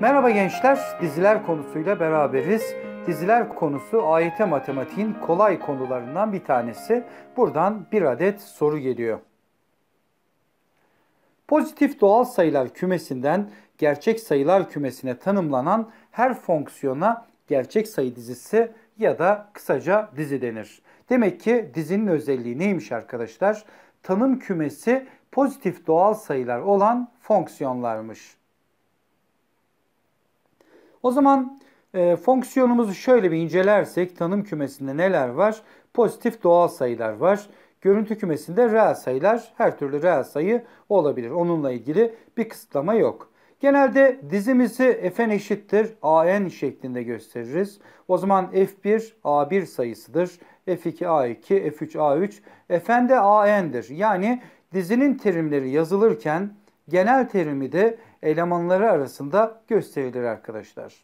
Merhaba gençler, diziler konusuyla beraberiz. Diziler konusu AYT matematiğin kolay konularından bir tanesi. Buradan bir adet soru geliyor. Pozitif doğal sayılar kümesinden gerçek sayılar kümesine tanımlanan her fonksiyona gerçek sayı dizisi ya da kısaca dizi denir. Demek ki dizinin özelliği neymiş arkadaşlar? Tanım kümesi pozitif doğal sayılar olan fonksiyonlarmış. O zaman e, fonksiyonumuzu şöyle bir incelersek tanım kümesinde neler var? Pozitif doğal sayılar var. Görüntü kümesinde reel sayılar, her türlü reel sayı olabilir. Onunla ilgili bir kısıtlama yok. Genelde dizimizi fn eşittir an şeklinde gösteririz. O zaman f1 a1 sayısıdır. f2 a2, f3 a3, fn de an'dir. Yani dizinin terimleri yazılırken genel terimi de elemanları arasında gösterilir arkadaşlar.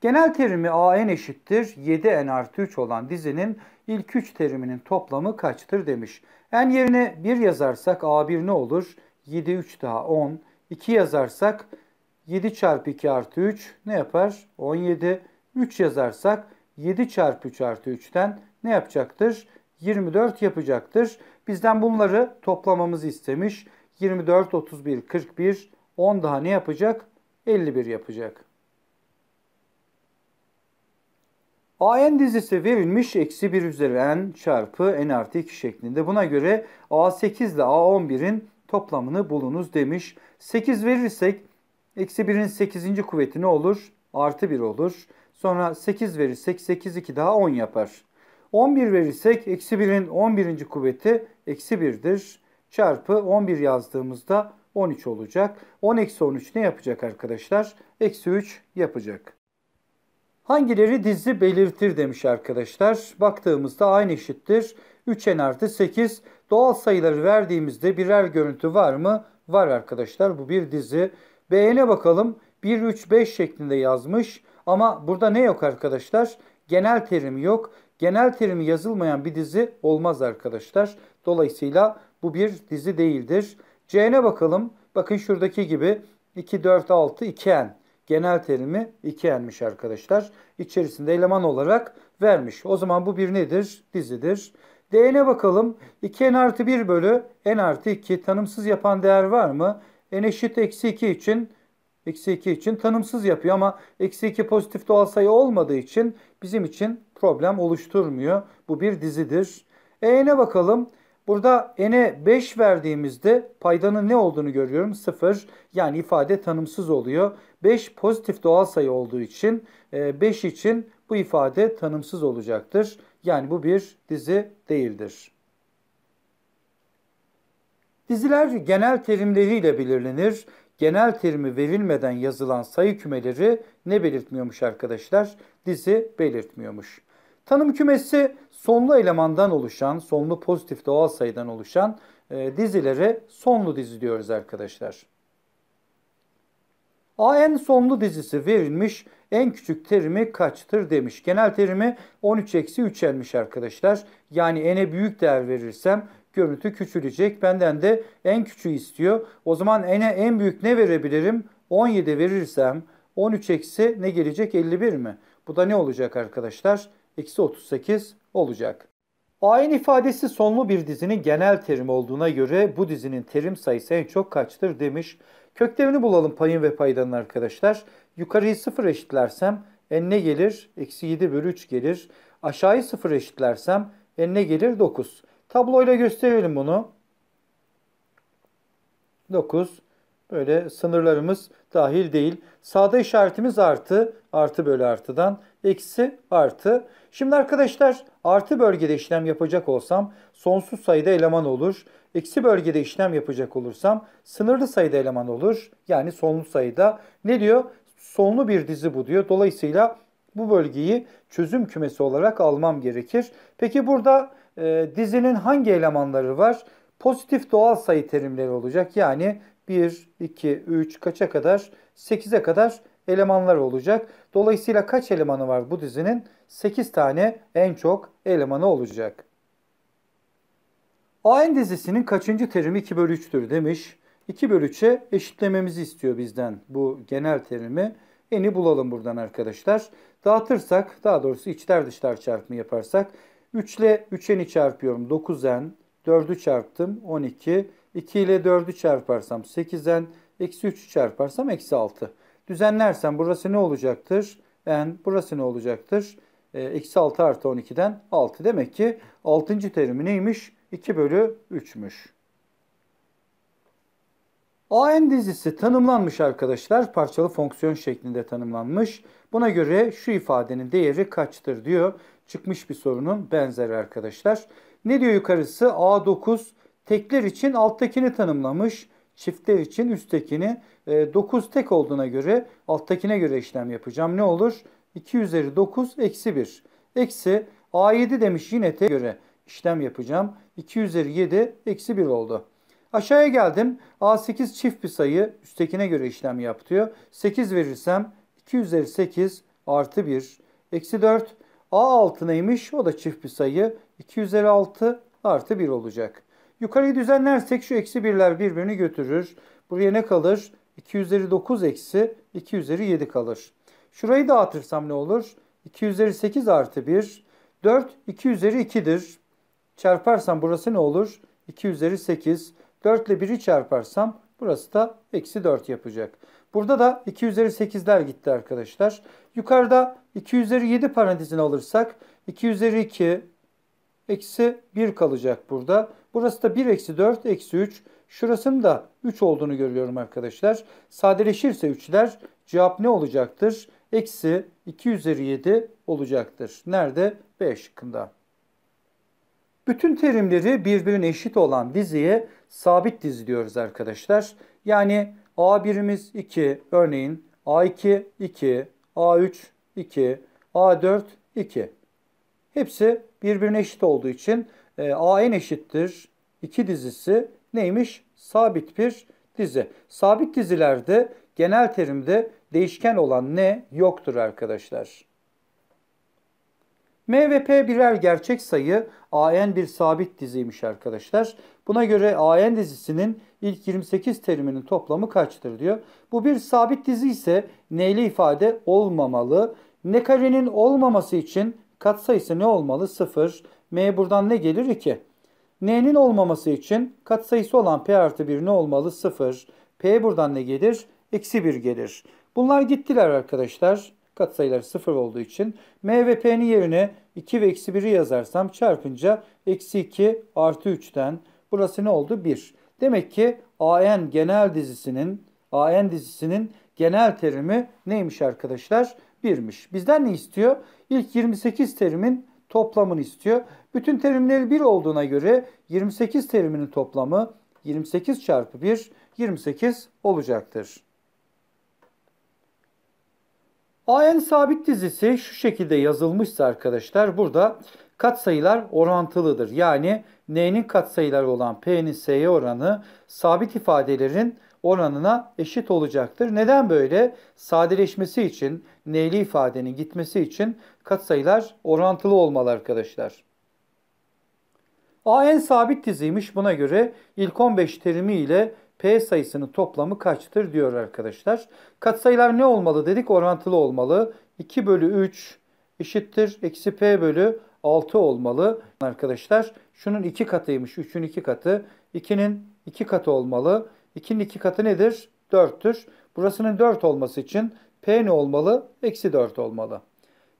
Genel terimi AN eşittir 7N artı 3 olan dizinin ilk 3 teriminin toplamı kaçtır demiş. N yerine 1 yazarsak A1 ne olur? 7, 3 daha 10. 2 yazarsak 7 çarpı 2 artı 3 ne yapar? 17. 3 yazarsak 7 çarpı 3 artı 3'ten ne yapacaktır? 24 yapacaktır. Bizden bunları toplamamızı istemiş. 24, 31, 41, 10 daha ne yapacak? 51 yapacak. AN dizisi verilmiş eksi 1 üzeri n çarpı n artı 2 şeklinde. Buna göre A8 ile A11'in toplamını bulunuz demiş. 8 verirsek eksi 1'in 8. kuvveti ne olur? Artı 1 olur. Sonra 8 verirsek 8 2 daha 10 yapar. 11 verirsek eksi 1'in 11. kuvveti eksi 1'dir çarpı 11 yazdığımızda 13 olacak. 10 eksi 13 ne yapacak arkadaşlar? Eksi 3 yapacak. Hangileri dizi belirtir demiş arkadaşlar. Baktığımızda aynı eşittir. 3n artı 8 doğal sayıları verdiğimizde birer görüntü var mı? Var arkadaşlar bu bir dizi. B'ne bakalım 1, 3, 5 şeklinde yazmış ama burada ne yok arkadaşlar? Genel terim yok. Genel terimi yazılmayan bir dizi olmaz arkadaşlar. Dolayısıyla bu bir dizi değildir. C'ne bakalım. Bakın şuradaki gibi 2, 4, 6, 2N. Genel terimi 2N'miş arkadaşlar. İçerisinde eleman olarak vermiş. O zaman bu bir nedir? Dizidir. D'ne bakalım. 2N artı 1 bölü N artı 2 tanımsız yapan değer var mı? N eşit eksi 2 için eksi 2 için tanımsız yapıyor ama eksi 2 pozitif doğal sayı olmadığı için bizim için problem oluşturmuyor. Bu bir dizidir. E'ne bakalım. Burada n'e 5 verdiğimizde paydanın ne olduğunu görüyorum. 0 yani ifade tanımsız oluyor. 5 pozitif doğal sayı olduğu için 5 e, için bu ifade tanımsız olacaktır. Yani bu bir dizi değildir. Diziler genel terimleriyle belirlenir. Genel terimi verilmeden yazılan sayı kümeleri ne belirtmiyormuş arkadaşlar? Dizi belirtmiyormuş. Tanım kümesi sonlu elemandan oluşan, sonlu pozitif doğal sayıdan oluşan e, dizilere sonlu dizi diyoruz arkadaşlar. AN sonlu dizisi verilmiş en küçük terimi kaçtır demiş. Genel terimi 13-3'elmiş arkadaşlar. Yani n'e büyük değer verirsem görüntü küçülecek. Benden de en küçüğü istiyor. O zaman n'e en büyük ne verebilirim? 17 verirsem 13 eksi ne gelecek? 51 mi? Bu da ne olacak arkadaşlar? eksi 38 olacak. Ayin ifadesi sonlu bir dizinin genel terimi olduğuna göre bu dizinin terim sayısı en çok kaçtır demiş. Köklerini bulalım payın ve paydanın arkadaşlar. Yukarıyı 0 eşitlersem n ne gelir? Eksi 7 bölü 3 gelir. Aşağıyı 0 eşitlersem n ne gelir? 9. Tabloyla gösterelim bunu. 9. Böyle sınırlarımız dahil değil. Sağda işaretimiz artı, artı bölü artıdan, eksi artı. Şimdi arkadaşlar artı bölgede işlem yapacak olsam sonsuz sayıda eleman olur. Eksi bölgede işlem yapacak olursam sınırlı sayıda eleman olur. Yani sonlu sayıda. Ne diyor? Sonlu bir dizi bu diyor. Dolayısıyla bu bölgeyi çözüm kümesi olarak almam gerekir. Peki burada e, dizinin hangi elemanları var? Pozitif doğal sayı terimleri olacak. Yani 1, 2, 3 kaça kadar? 8'e kadar elemanlar olacak. Dolayısıyla kaç elemanı var bu dizinin? 8 tane en çok elemanı olacak. AN dizisinin kaçıncı terimi 2 bölü 3'tür demiş. 2 bölü 3'e eşitlememizi istiyor bizden bu genel terimi. Eni bulalım buradan arkadaşlar. Dağıtırsak, daha doğrusu içler dışlar çarpımı yaparsak 3 ile 3n'i çarpıyorum 9n, 4'ü çarptım 12, 2 ile 4'ü çarparsam 8n, eksi 3'ü çarparsam eksi 6. Düzenlersem burası ne olacaktır? n, burası ne olacaktır? E, eksi 6 artı 12'den 6. Demek ki 6. terimi neymiş? 2 bölü 3'müş. AN dizisi tanımlanmış arkadaşlar. Parçalı fonksiyon şeklinde tanımlanmış. Buna göre şu ifadenin değeri kaçtır diyor. Çıkmış bir sorunun benzeri arkadaşlar. Ne diyor yukarısı? A9 Tekler için alttakini tanımlamış, çiftler için üsttekini. 9 e, tek olduğuna göre alttakine göre işlem yapacağım. Ne olur? 2 üzeri 9 eksi 1. Eksi A7 demiş yine tek göre işlem yapacağım. 2 üzeri 7 eksi 1 oldu. Aşağıya geldim. A8 çift bir sayı üsttekine göre işlem yapıyor. diyor. 8 verirsem 2 üzeri 8 artı 1 eksi 4. A6 neymiş? O da çift bir sayı. 2 üzeri 6 artı 1 olacak. Yukarıyı düzenlersek şu eksi birler birbirini götürür. Buraya ne kalır? 2 üzeri 9 eksi 2 üzeri 7 kalır. Şurayı dağıtırsam ne olur? 2 üzeri 8 artı 1. 4 2 üzeri 2'dir. Çarparsam burası ne olur? 2 üzeri 8. 4 ile 1'i çarparsam burası da eksi 4 yapacak. Burada da 2 üzeri 8'ler gitti arkadaşlar. Yukarıda 2 üzeri 7 parantezini alırsak 2 üzeri 2, Eksi 1 kalacak burada. Burası da 1 eksi 4 eksi 3. Şurasının da 3 olduğunu görüyorum arkadaşlar. Sadeleşirse 3'ler cevap ne olacaktır? Eksi 2 üzeri 7 olacaktır. Nerede? B şıkkında. Bütün terimleri birbirine eşit olan diziye sabit dizi diyoruz arkadaşlar. Yani a birimiz 2 örneğin A2 2, A3 2, A4 2. Hepsi birbirine eşit olduğu için e, AN eşittir 2 dizisi neymiş? Sabit bir dizi. Sabit dizilerde genel terimde değişken olan ne yoktur arkadaşlar. M ve P birer gerçek sayı AN bir sabit diziymiş arkadaşlar. Buna göre AN dizisinin ilk 28 teriminin toplamı kaçtır diyor. Bu bir sabit dizi ise neyli ifade olmamalı. Ne karenin olmaması için katsayısı ne olmalı? 0. M buradan ne gelir? 2. N'nin olmaması için katsayısı olan P artı 1 ne olmalı? 0. P buradan ne gelir? Eksi 1 gelir. Bunlar gittiler arkadaşlar. Katsayılar 0 olduğu için. M ve P'nin yerine 2 ve eksi 1'i yazarsam çarpınca eksi 2 artı 3'ten burası ne oldu? 1. Demek ki AN genel dizisinin AN dizisinin genel terimi neymiş arkadaşlar? 1'miş. Bizden ne istiyor? İlk 28 terimin toplamını istiyor. Bütün terimleri 1 olduğuna göre 28 teriminin toplamı 28 çarpı 1 28 olacaktır. AN sabit dizisi şu şekilde yazılmışsa arkadaşlar burada katsayılar orantılıdır. Yani n'nin katsayıları olan p'nin s'ye oranı sabit ifadelerin oranına eşit olacaktır. Neden böyle? Sadeleşmesi için neyli ifadenin gitmesi için katsayılar orantılı olmalı arkadaşlar. A en sabit diziymiş buna göre ilk 15 terimi ile P sayısının toplamı kaçtır diyor arkadaşlar. Katsayılar ne olmalı dedik orantılı olmalı. 2 bölü 3 eşittir eksi P bölü 6 olmalı. Arkadaşlar şunun 2 katıymış 3'ün 2 katı. 2'nin 2 katı olmalı. 2'nin 2 katı nedir? 4'tür. Burasının 4 olması için P ne olmalı? Eksi 4 olmalı.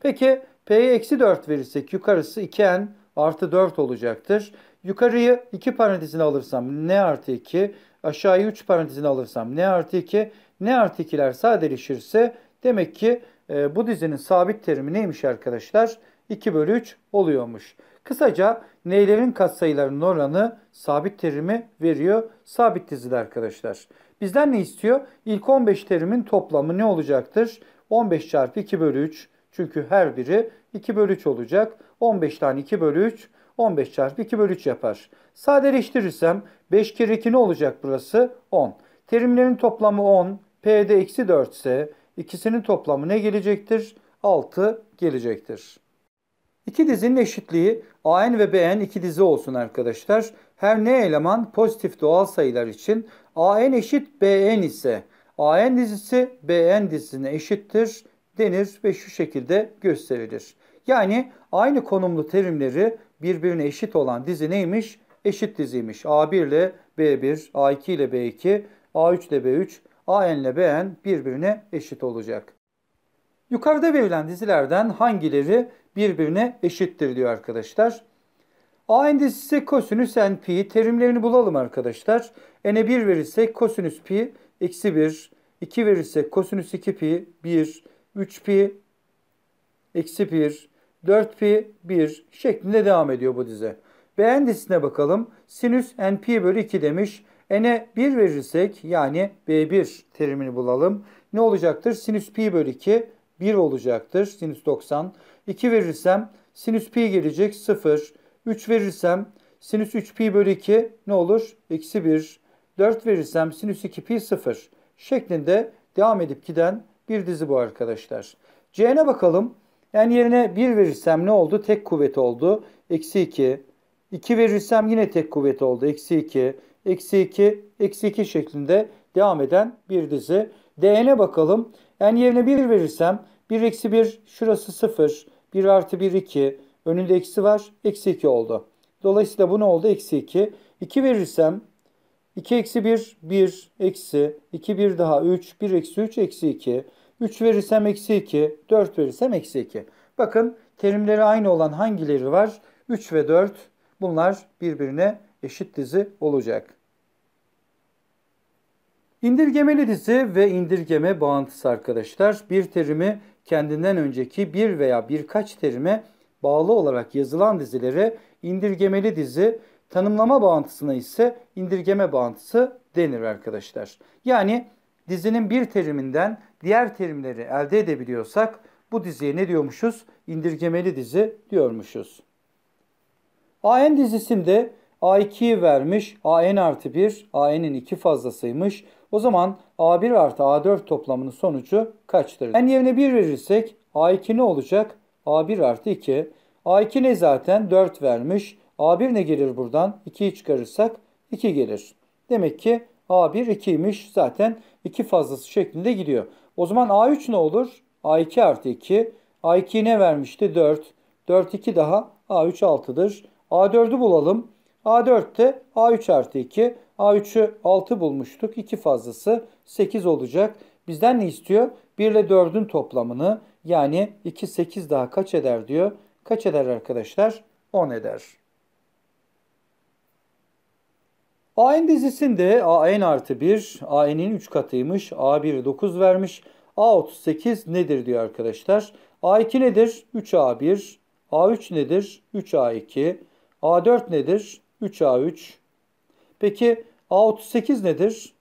Peki P'ye eksi 4 verirsek yukarısı 2N artı 4 olacaktır. Yukarıyı 2 parantezine alırsam ne artı 2? Aşağıyı 3 parantezine alırsam ne artı 2? Ne artı 2'ler sadeleşirse demek ki e, bu dizinin sabit terimi neymiş arkadaşlar? 2 bölü 3 oluyormuş. Kısaca neylerin katsayılarının oranı sabit terimi veriyor. Sabit diziler arkadaşlar. Bizden ne istiyor? İlk 15 terimin toplamı ne olacaktır? 15 çarpı 2 bölü 3. Çünkü her biri 2 bölü 3 olacak. 15 tane 2 bölü 3. 15 çarpı 2 bölü 3 yapar. Sadeleştirirsem 5 kere 2 ne olacak burası? 10. Terimlerin toplamı 10. P'de eksi 4 ise ikisinin toplamı ne gelecektir? 6 gelecektir. İki dizinin eşitliği AN ve BN iki dizi olsun arkadaşlar. Her ne eleman pozitif doğal sayılar için AN eşit BN ise AN dizisi BN dizisine eşittir denir ve şu şekilde gösterilir. Yani aynı konumlu terimleri birbirine eşit olan dizi neymiş? Eşit diziymiş. A1 ile B1, A2 ile B2, A3 ile B3, AN ile BN birbirine eşit olacak. Yukarıda verilen dizilerden hangileri birbirine eşittir diyor arkadaşlar. A endisi ise kosinüs n pi. Terimlerini bulalım arkadaşlar. N'e 1 verirse kosinüs pi eksi 1. 2 verirse kosinüs 2 pi 1. 3 pi eksi 1. 4 pi 1 şeklinde devam ediyor bu dize. B endisine bakalım. Sinüs n pi bölü 2 demiş. N'e 1 verirsek yani B1 terimini bulalım. Ne olacaktır? Sinüs pi bölü 2 1 olacaktır. Sinüs 90. 2 verirsem sinüs pi gelecek 0. 0. 3 verirsem sinüs 3 pi bölü 2 ne olur? Eksi 1. 4 verirsem sinüs 2 pi 0 şeklinde devam edip giden bir dizi bu arkadaşlar. C'ne bakalım. Yani yerine 1 verirsem ne oldu? Tek kuvvet oldu. Eksi 2. 2 verirsem yine tek kuvvet oldu. Eksi 2. Eksi 2. Eksi 2 şeklinde devam eden bir dizi. D'ne bakalım. Yani yerine 1 verirsem 1 eksi 1 şurası 0. 1 artı 1 2. Önünde eksi var. Eksi 2 oldu. Dolayısıyla bu ne oldu? Eksi 2. 2 verirsem 2 eksi 1, 1 eksi 2 1 daha 3, 1 eksi 3 eksi 2. 3 verirsem eksi 2, 4 verirsem eksi 2. Bakın terimleri aynı olan hangileri var? 3 ve 4 bunlar birbirine eşit dizi olacak. İndirgemeli dizi ve indirgeme bağıntısı arkadaşlar bir terimi kendinden önceki bir veya birkaç terime bağlı olarak yazılan dizilere indirgemeli dizi, tanımlama bağıntısına ise indirgeme bağıntısı denir arkadaşlar. Yani dizinin bir teriminden diğer terimleri elde edebiliyorsak bu diziye ne diyormuşuz? İndirgemeli dizi diyormuşuz. AN dizisinde A2'yi vermiş, AN artı 1, AN'in 2 fazlasıymış. O zaman A1 artı A4 toplamının sonucu kaçtır? N yerine 1 verirsek A2 ne olacak? A1 artı 2. A2 ne zaten? 4 vermiş. A1 ne gelir buradan? 2'yi çıkarırsak 2 gelir. Demek ki A1 2'ymiş. Zaten 2 fazlası şeklinde gidiyor. O zaman A3 ne olur? A2 artı 2. A2 ne vermişti? 4. 4 2 daha. A3 6'dır. A4'ü bulalım. a de A3 artı 2. A3'ü 6 bulmuştuk. 2 fazlası 8 olacak. Bizden ne istiyor? 1 ile 4'ün toplamını yani 2 8 daha kaç eder diyor. Kaç eder arkadaşlar? 10 eder. AN dizisinde AN artı 1, AN'in 3 katıymış, A1 9 vermiş, A38 nedir diyor arkadaşlar. A2 nedir? 3A1, A3 nedir? 3A2, A4 nedir? 3A3. Peki A38 nedir?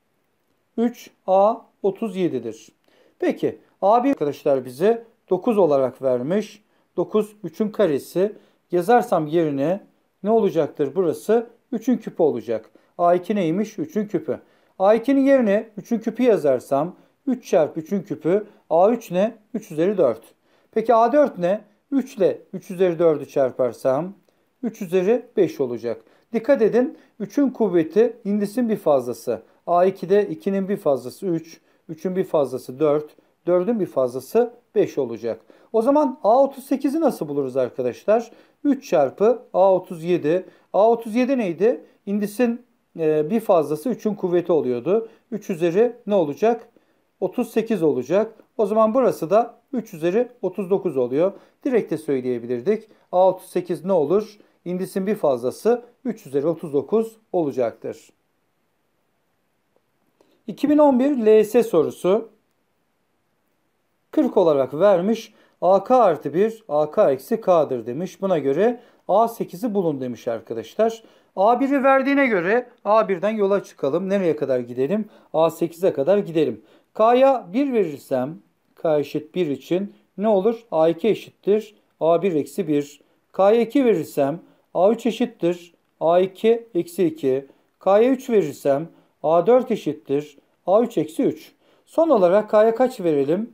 3A37'dir. Peki A1 arkadaşlar bize 9 olarak vermiş. 9 3'ün karesi. Yazarsam yerine ne olacaktır burası? 3'ün küpü olacak. A2 neymiş? 3'ün küpü. A2'nin yerine 3'ün küpü yazarsam 3 çarpı 3'ün küpü A3 ne? 3 üzeri 4. Peki A4 ne? 3 ile 3 üzeri 4'ü çarparsam 3 üzeri 5 olacak. Dikkat edin 3'ün kuvveti indisin bir fazlası. A2'de 2'nin bir fazlası 3, 3'ün bir fazlası 4, 4'ün bir fazlası 5 olacak. O zaman A38'i nasıl buluruz arkadaşlar? 3 çarpı A37. A37 neydi? İndisin e, bir fazlası 3'ün kuvveti oluyordu. 3 üzeri ne olacak? 38 olacak. O zaman burası da 3 üzeri 39 oluyor. Direkt de söyleyebilirdik. A38 ne olur? İndisin bir fazlası 3 üzeri 39 olacaktır. 2011 LS sorusu. 40 olarak vermiş. AK artı 1 AK eksi K'dır demiş. Buna göre A8'i bulun demiş arkadaşlar. A1'i verdiğine göre A1'den yola çıkalım. Nereye kadar gidelim? A8'e kadar gidelim. K'ya 1 verirsem K eşit 1 için ne olur? A2 eşittir. A1 eksi 1. K'ya 2 verirsem A3 eşittir. A2 eksi 2. K'ya 3 verirsem A4 eşittir. A3 eksi 3. Son olarak K'ya kaç verelim?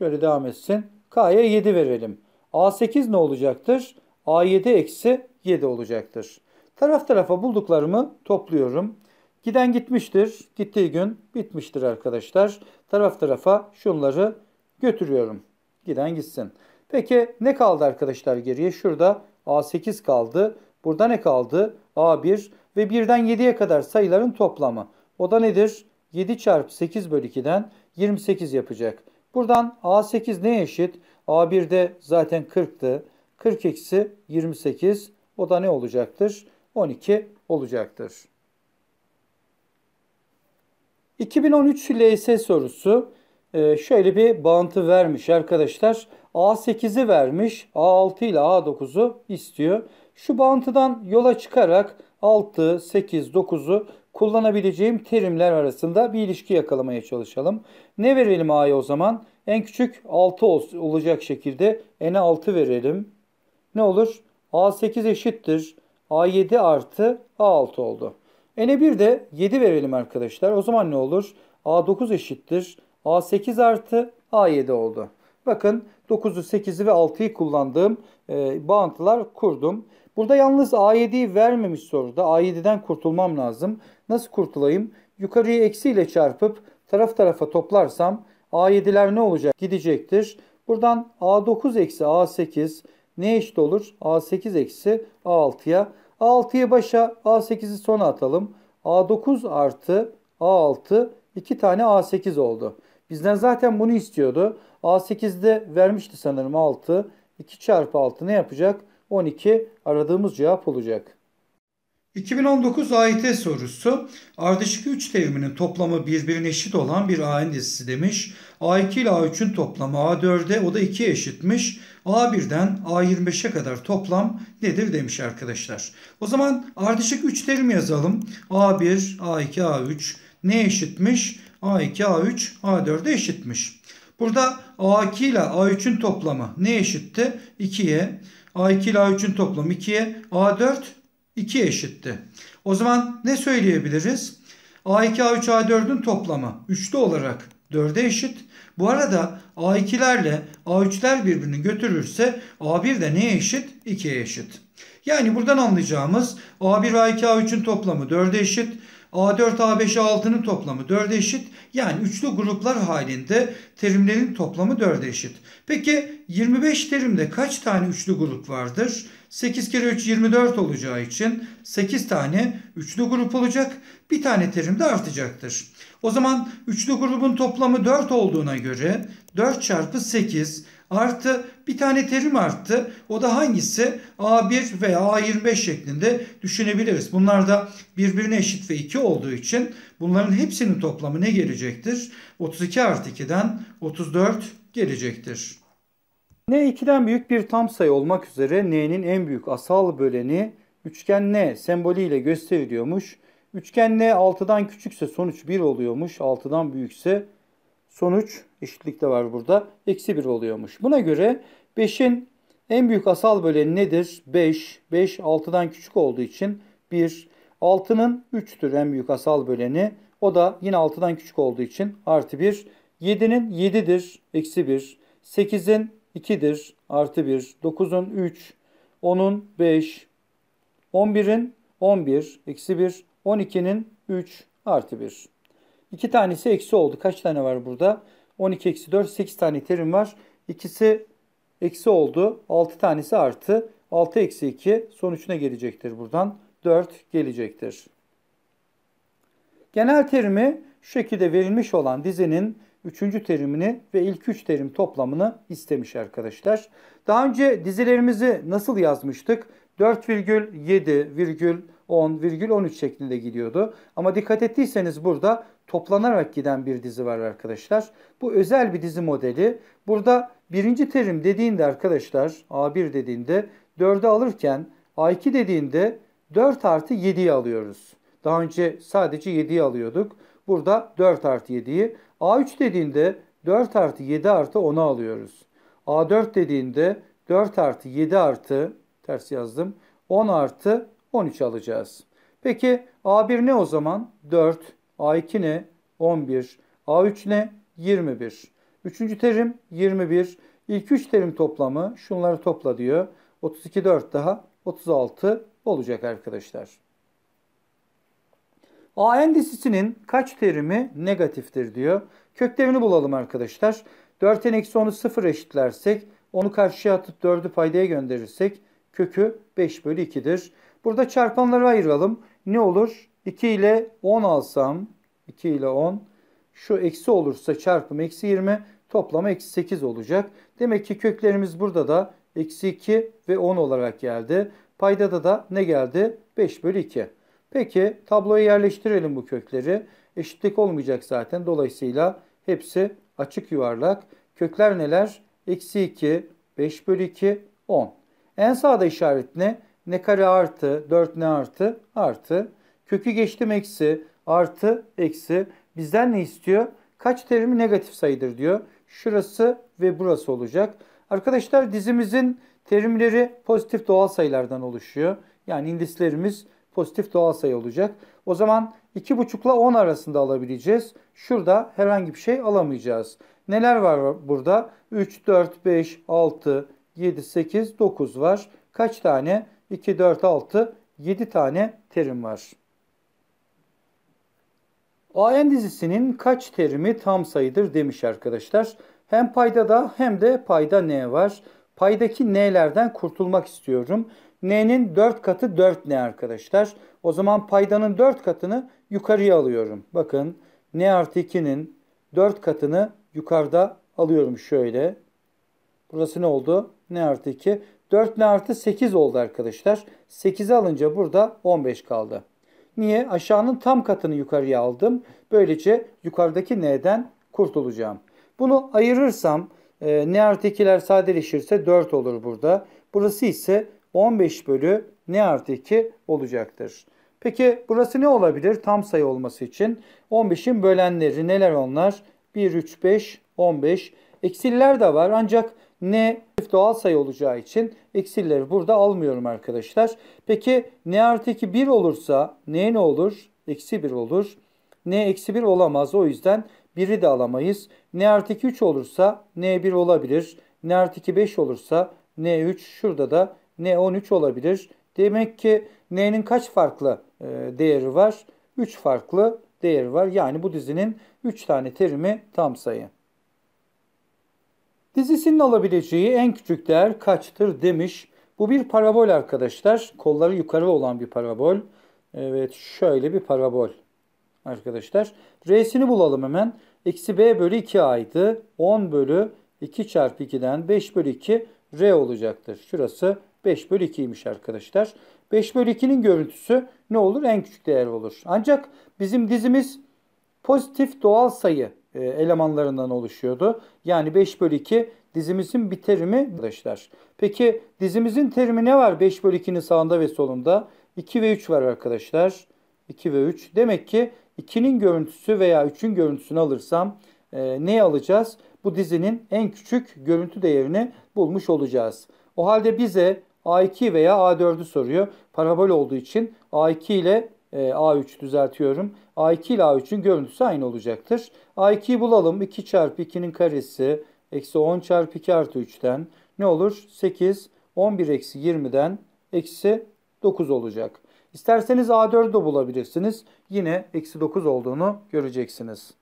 Şöyle devam etsin. K'ya 7 verelim. A8 ne olacaktır? A7 eksi 7 olacaktır. Taraf tarafa bulduklarımı topluyorum. Giden gitmiştir. Gittiği gün bitmiştir arkadaşlar. Taraf tarafa şunları götürüyorum. Giden gitsin. Peki ne kaldı arkadaşlar geriye? Şurada A8 kaldı. Burada ne kaldı? A1 ve 1'den 7'ye kadar sayıların toplamı. O da nedir? 7 çarpı 8 bölü 2'den 28 yapacak. Buradan A8 ne eşit? A1'de zaten 40'tı. 40 eksi 28 o da ne olacaktır? 12 olacaktır. 2013 LYS sorusu e, şöyle bir bağıntı vermiş arkadaşlar. A8'i vermiş, A6 ile A9'u istiyor. Şu bağıntıdan yola çıkarak 6, 8, 9'u kullanabileceğim terimler arasında bir ilişki yakalamaya çalışalım. Ne verelim a'ya o zaman? En küçük 6 olacak şekilde n'e 6 verelim. Ne olur? a8 eşittir. a7 artı a6 oldu. N'e 1 de 7 verelim arkadaşlar. O zaman ne olur? a9 eşittir. a8 artı a7 oldu. Bakın 9'u, 8'i ve 6'yı kullandığım e, bağıntılar kurdum. Burada yalnız A7'yi vermemiş soruda. A7'den kurtulmam lazım. Nasıl kurtulayım? Yukarıyı eksiyle çarpıp taraf tarafa toplarsam A7'ler ne olacak? Gidecektir. Buradan A9 eksi A8 ne eşit olur? A8 eksi A6'ya. A6'yı başa A8'i sona atalım. A9 artı A6 iki tane A8 oldu. Bizden zaten bunu istiyordu. A8'de vermişti sanırım 6. 2 çarpı 6 ne yapacak? 12 aradığımız cevap olacak. 2019 AYT sorusu ardışık 3 teriminin toplamı birbirine eşit olan bir AN dizisi demiş. A2 ile A3'ün toplamı A4'e o da 2'ye eşitmiş. A1'den A25'e kadar toplam nedir demiş arkadaşlar. O zaman ardışık 3 terim yazalım. A1, A2, A3 ne eşitmiş? A2, A3, A4'e eşitmiş. Burada A2 ile A3'ün toplamı ne eşitti? 2'ye. A2 ile A3'ün toplamı 2'ye. A4 2 eşitti. O zaman ne söyleyebiliriz? A2, A3, A4'ün toplamı üçlü olarak 4'e eşit. Bu arada A2'lerle A3'ler birbirini götürürse A1 de neye eşit? 2'ye eşit. Yani buradan anlayacağımız A1 A2, A3'ün toplamı 4'e eşit. A4, A5, A6'nın toplamı 4'e eşit. Yani üçlü gruplar halinde terimlerin toplamı 4'e eşit. Peki 25 terimde kaç tane üçlü grup vardır? 8 kere 3 24 olacağı için 8 tane üçlü grup olacak. Bir tane terim de artacaktır. O zaman üçlü grubun toplamı 4 olduğuna göre 4 çarpı 8 artı bir tane terim arttı. O da hangisi? A1 veya A25 şeklinde düşünebiliriz. Bunlar da birbirine eşit ve 2 olduğu için bunların hepsinin toplamı ne gelecektir? 32 artı 2'den 34 gelecektir. N 2'den büyük bir tam sayı olmak üzere N'nin en büyük asal böleni üçgen N semboliyle gösteriliyormuş. Üçgen N 6'dan küçükse sonuç 1 oluyormuş. 6'dan büyükse sonuç eşitlikte var burada. Eksi 1 oluyormuş. Buna göre 5'in en büyük asal böleni nedir? 5. 5 6'dan küçük olduğu için 1. 6'nın 3'tür en büyük asal böleni. O da yine 6'dan küçük olduğu için artı 1. 7'nin 7'dir. Eksi 1. 8'in 2'dir artı 1. 9'un 3, 10'un 5, 11'in 11 eksi 1, 12'nin 3 artı 1. 2 tanesi eksi oldu. Kaç tane var burada? 12 eksi 4, 8 tane terim var. İkisi eksi oldu. 6 tanesi artı. 6 eksi 2 sonuçuna gelecektir buradan. 4 gelecektir. Genel terimi şu şekilde verilmiş olan dizinin üçüncü terimini ve ilk üç terim toplamını istemiş arkadaşlar. Daha önce dizilerimizi nasıl yazmıştık? 4,7,10,13 şeklinde gidiyordu. Ama dikkat ettiyseniz burada toplanarak giden bir dizi var arkadaşlar. Bu özel bir dizi modeli. Burada birinci terim dediğinde arkadaşlar A1 dediğinde 4'ü alırken A2 dediğinde 4 artı 7'yi alıyoruz. Daha önce sadece 7'yi alıyorduk. Burada 4 artı 7'yi A3 dediğinde 4 artı 7 artı 10'u alıyoruz. A4 dediğinde 4 artı 7 artı ters yazdım. 10 artı 13 alacağız. Peki A1 ne o zaman? 4. A2 ne? 11. A3 ne? 21. Üçüncü terim 21. İlk üç terim toplamı şunları topla diyor. 32 4 daha 36 olacak arkadaşlar. A endisisinin kaç terimi negatiftir diyor. Köklerini bulalım arkadaşlar. 4'ten eksi 10'u 0 eşitlersek onu karşıya atıp 4'ü paydaya gönderirsek kökü 5 bölü 2'dir. Burada çarpanları ayıralım. Ne olur? 2 ile 10 alsam 2 ile 10 şu eksi olursa çarpım eksi 20 toplamı eksi 8 olacak. Demek ki köklerimiz burada da eksi 2 ve 10 olarak geldi. Paydada da ne geldi? 5 bölü 2. Peki tabloya yerleştirelim bu kökleri. Eşitlik olmayacak zaten. Dolayısıyla hepsi açık yuvarlak. Kökler neler? Eksi 2, 5 bölü 2, 10. En sağda işaret ne? Ne kare artı, 4 ne artı? Artı. Kökü geçtim eksi, artı, eksi. Bizden ne istiyor? Kaç terimi negatif sayıdır diyor. Şurası ve burası olacak. Arkadaşlar dizimizin terimleri pozitif doğal sayılardan oluşuyor. Yani indislerimiz pozitif doğal sayı olacak. O zaman 2,5 ile 10 arasında alabileceğiz. Şurada herhangi bir şey alamayacağız. Neler var burada? 3, 4, 5, 6, 7, 8, 9 var. Kaç tane? 2, 4, 6, 7 tane terim var. AN dizisinin kaç terimi tam sayıdır demiş arkadaşlar. Hem payda da hem de payda n var. Paydaki n'lerden kurtulmak istiyorum n'nin 4 katı 4 ne arkadaşlar? O zaman paydanın 4 katını yukarıya alıyorum. Bakın n artı 2'nin 4 katını yukarıda alıyorum şöyle. Burası ne oldu? n artı 2. 4 n artı 8 oldu arkadaşlar. 8'i alınca burada 15 kaldı. Niye? Aşağının tam katını yukarıya aldım. Böylece yukarıdaki n'den kurtulacağım. Bunu ayırırsam e, ne artı 2'ler sadeleşirse 4 olur burada. Burası ise 15 bölü ne artı 2 olacaktır. Peki burası ne olabilir? Tam sayı olması için 15'in bölenleri neler onlar? 1, 3, 5, 15. Eksiller de var ancak ne doğal sayı olacağı için eksilleri burada almıyorum arkadaşlar. Peki ne artı 2 1 olursa n ne olur? Eksi 1 olur. Ne eksi 1 olamaz o yüzden 1'i de alamayız. Ne artı 2 3 olursa n 1 olabilir. Ne artı 2 5 olursa n 3 şurada da N 13 olabilir. Demek ki N'nin kaç farklı e, değeri var? 3 farklı değeri var. Yani bu dizinin 3 tane terimi tam sayı. Dizisinin alabileceği en küçük değer kaçtır demiş. Bu bir parabol arkadaşlar. Kolları yukarı olan bir parabol. Evet şöyle bir parabol arkadaşlar. R'sini bulalım hemen. Eksi B bölü 2A'ydı. 10 bölü 2 çarpı 2'den 5 bölü 2 R olacaktır. Şurası 5 bölü 2'ymiş arkadaşlar. 5 bölü 2'nin görüntüsü ne olur? En küçük değer olur. Ancak bizim dizimiz pozitif doğal sayı e, elemanlarından oluşuyordu. Yani 5 bölü 2 dizimizin bir terimi arkadaşlar. Peki dizimizin terimi ne var 5 bölü 2'nin sağında ve solunda? 2 ve 3 var arkadaşlar. 2 ve 3. Demek ki 2'nin görüntüsü veya 3'ün görüntüsünü alırsam e, neyi alacağız? Bu dizinin en küçük görüntü değerini bulmuş olacağız. O halde bize A2 veya A4'ü soruyor. Parabol olduğu için A2 ile e, A3 düzeltiyorum. A2 ile A3'ün görüntüsü aynı olacaktır. A2'yi bulalım. 2 çarpı 2'nin karesi eksi 10 çarpı 2 artı 3'ten ne olur? 8, 11 eksi 20'den eksi 9 olacak. İsterseniz A4'ü de bulabilirsiniz. Yine eksi 9 olduğunu göreceksiniz.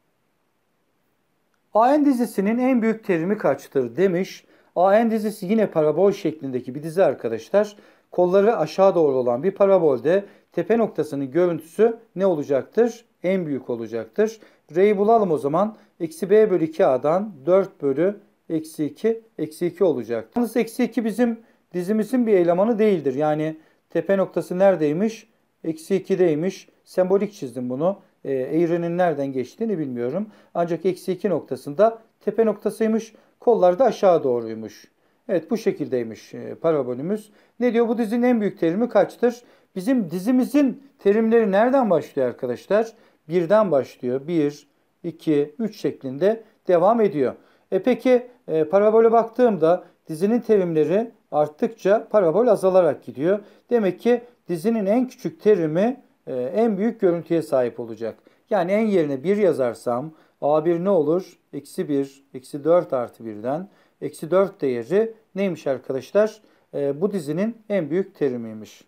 AN dizisinin en büyük terimi kaçtır demiş. AN dizisi yine parabol şeklindeki bir dizi arkadaşlar. Kolları aşağı doğru olan bir parabolde tepe noktasının görüntüsü ne olacaktır? En büyük olacaktır. R'yi bulalım o zaman. Eksi B bölü 2A'dan 4 bölü eksi 2, eksi 2 olacaktır. Yalnız eksi 2 bizim dizimizin bir elemanı değildir. Yani tepe noktası neredeymiş? Eksi 2'deymiş. Sembolik çizdim bunu. E, eğrinin nereden geçtiğini bilmiyorum. Ancak eksi 2 noktasında tepe noktasıymış. Kollar da aşağı doğruymuş. Evet bu şekildeymiş e, parabolümüz. Ne diyor bu dizinin en büyük terimi kaçtır? Bizim dizimizin terimleri nereden başlıyor arkadaşlar? Birden başlıyor. Bir, iki, üç şeklinde devam ediyor. E peki e, parabole baktığımda dizinin terimleri arttıkça parabol azalarak gidiyor. Demek ki dizinin en küçük terimi e, en büyük görüntüye sahip olacak. Yani en yerine bir yazarsam A1 ne olur? Eksi 1, eksi 4 artı 1'den. Eksi 4 değeri neymiş arkadaşlar? E, bu dizinin en büyük terimiymiş.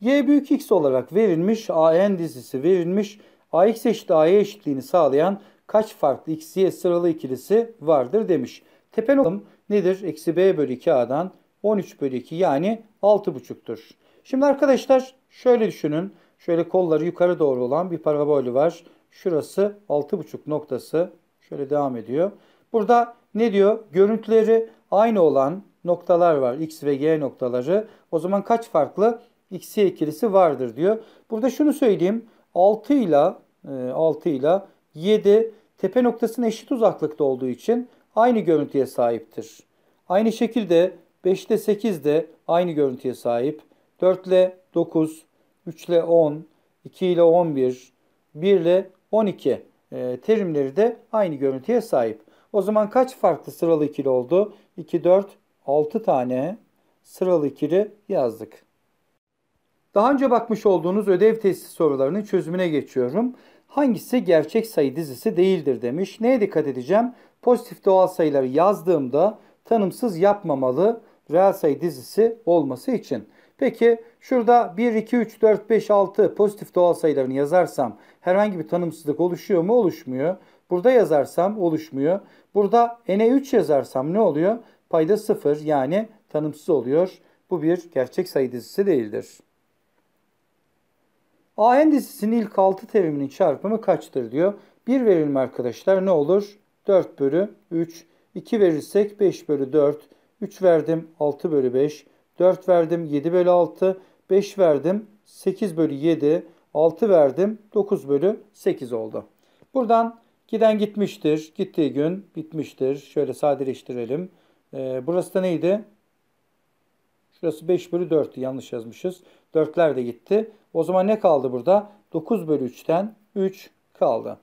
Y büyük X olarak verilmiş AN dizisi verilmiş AX eşit AY eşitliğini sağlayan kaç farklı x y sıralı ikilisi vardır demiş. Tepe noktam nedir? Eksi B bölü 2A'dan 13 bölü 2 yani 6,5'tür. Şimdi arkadaşlar şöyle düşünün. Şöyle kolları yukarı doğru olan bir parabolü var. Şurası 6,5 noktası. Şöyle devam ediyor. Burada ne diyor? Görüntüleri aynı olan noktalar var. X ve Y noktaları. O zaman kaç farklı X-Y ikilisi vardır diyor. Burada şunu söyleyeyim. 6 ile 6 e, ile 7 tepe noktasının eşit uzaklıkta olduğu için aynı görüntüye sahiptir. Aynı şekilde 5 ile 8 de aynı görüntüye sahip. 4 ile 9, 3 ile 10, 2 ile 11, 1 ile 12 e, terimleri de aynı görüntüye sahip. O zaman kaç farklı sıralı ikili oldu? 2, 4, 6 tane sıralı ikili yazdık. Daha önce bakmış olduğunuz ödev testi sorularının çözümüne geçiyorum. Hangisi gerçek sayı dizisi değildir demiş. Neye dikkat edeceğim? Pozitif doğal sayıları yazdığımda tanımsız yapmamalı reel sayı dizisi olması için. Peki Şurada 1, 2, 3, 4, 5, 6 pozitif doğal sayılarını yazarsam herhangi bir tanımsızlık oluşuyor mu? Oluşmuyor. Burada yazarsam oluşmuyor. Burada n 3 e yazarsam ne oluyor? Payda 0 yani tanımsız oluyor. Bu bir gerçek sayı dizisi değildir. AN dizisinin ilk 6 teriminin çarpımı kaçtır diyor. 1 verelim arkadaşlar ne olur? 4 bölü 3. 2 verirsek 5 bölü 4. 3 verdim 6 bölü 5. 4 verdim 7 bölü 6. 5 verdim 8 bölü 7, 6 verdim 9 bölü 8 oldu. Buradan giden gitmiştir, gittiği gün bitmiştir. Şöyle sadeleştirelim. Ee, burası da neydi? Şurası 5 bölü 4'tü yanlış yazmışız. 4'ler de gitti. O zaman ne kaldı burada? 9 bölü 3'ten 3 kaldı.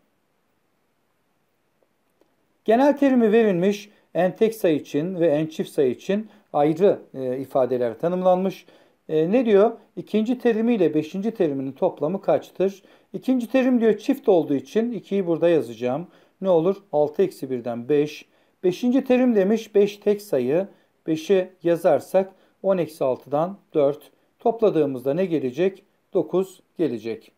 Genel terimi verilmiş en tek sayı için ve en çift sayı için ayrı e, ifadeler tanımlanmış. E, ne diyor? İkinci terimiyle beşinci teriminin toplamı kaçtır? İkinci terim diyor çift olduğu için 2'yi burada yazacağım. Ne olur? 6 eksi 1'den 5. Beşinci terim demiş 5 tek sayı. 5'i yazarsak 10 eksi 6'dan 4. Topladığımızda ne gelecek? 9 gelecek.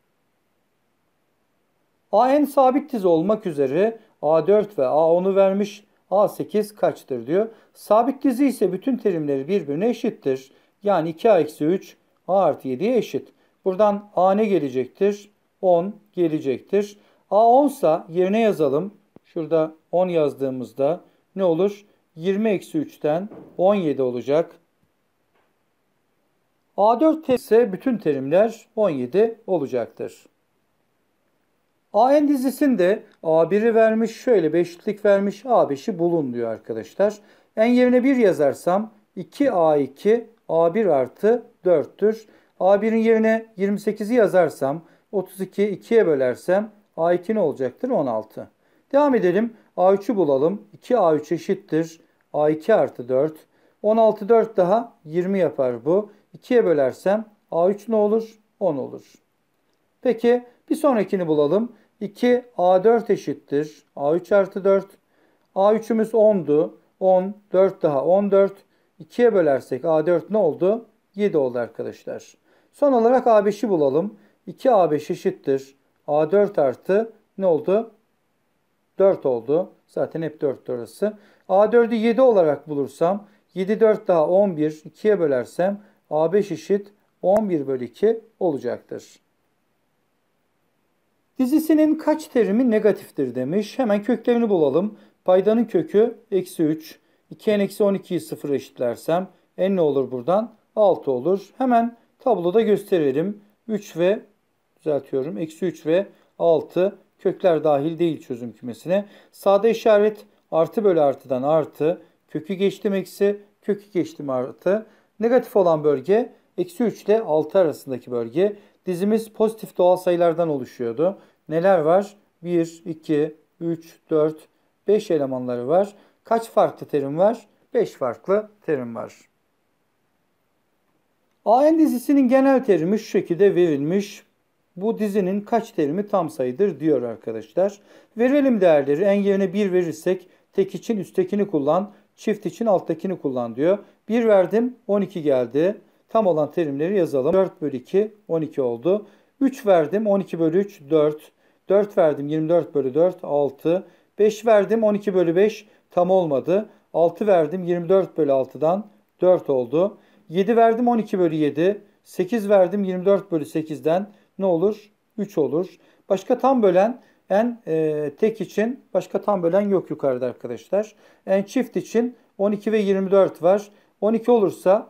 AN sabit dizi olmak üzere A4 ve A10'u vermiş. A8 kaçtır diyor. Sabit dizi ise bütün terimleri birbirine eşittir. Yani 2a eksi 3 a artı 7'ye eşit. Buradan a ne gelecektir? 10 gelecektir. a 10 sa yerine yazalım. Şurada 10 yazdığımızda ne olur? 20 eksi 3'ten 17 olacak. A4 ise bütün terimler 17 olacaktır. AN dizisinde A1'i vermiş, şöyle beşlik vermiş, A5'i bulun diyor arkadaşlar. N yerine 1 yazarsam 2A2 A1 artı 4'tür. A1'in yerine 28'i yazarsam 32'yi 2'ye bölersem A2 ne olacaktır? 16. Devam edelim. A3'ü bulalım. 2A3 eşittir. A2 artı 4. 16 4 daha 20 yapar bu. 2'ye bölersem A3 ne olur? 10 olur. Peki bir sonrakini bulalım. 2 A4 eşittir. A3 artı 4. A3'ümüz 10'du. 10, 4 daha 14. 2'ye bölersek A4 ne oldu? 7 oldu arkadaşlar. Son olarak A5'i bulalım. 2A5 eşittir. A4 artı ne oldu? 4 oldu. Zaten hep 4 orası. A4'ü 7 olarak bulursam 7 4 daha 11 2'ye bölersem A5 eşit 11 bölü 2 olacaktır. Dizisinin kaç terimi negatiftir demiş. Hemen köklerini bulalım. Paydanın kökü eksi 3. 2n-12'yi 0 eşitlersem n ne olur buradan? 6 olur. Hemen tabloda gösterelim. 3 ve düzeltiyorum. Eksi 3 ve 6 kökler dahil değil çözüm kümesine. Sade işaret artı bölü artıdan artı. Kökü geçtim eksi. Kökü geçtim artı. Negatif olan bölge eksi 3 ile 6 arasındaki bölge. Dizimiz pozitif doğal sayılardan oluşuyordu. Neler var? 1, 2, 3, 4, 5 elemanları var kaç farklı terim var? 5 farklı terim var. AN dizisinin genel terimi şu şekilde verilmiş. Bu dizinin kaç terimi tam sayıdır diyor arkadaşlar. Verelim değerleri. En yerine 1 verirsek tek için üsttekini kullan, çift için alttakini kullan diyor. 1 verdim 12 geldi. Tam olan terimleri yazalım. 4 bölü 2 12 oldu. 3 verdim 12 bölü 3 4. 4 verdim 24 bölü 4 6. 5 verdim 12 bölü 5 tam olmadı. 6 verdim 24 bölü 6'dan 4 oldu. 7 verdim 12 bölü 7. 8 verdim 24 bölü 8'den ne olur? 3 olur. Başka tam bölen en e, tek için başka tam bölen yok yukarıda arkadaşlar. En çift için 12 ve 24 var. 12 olursa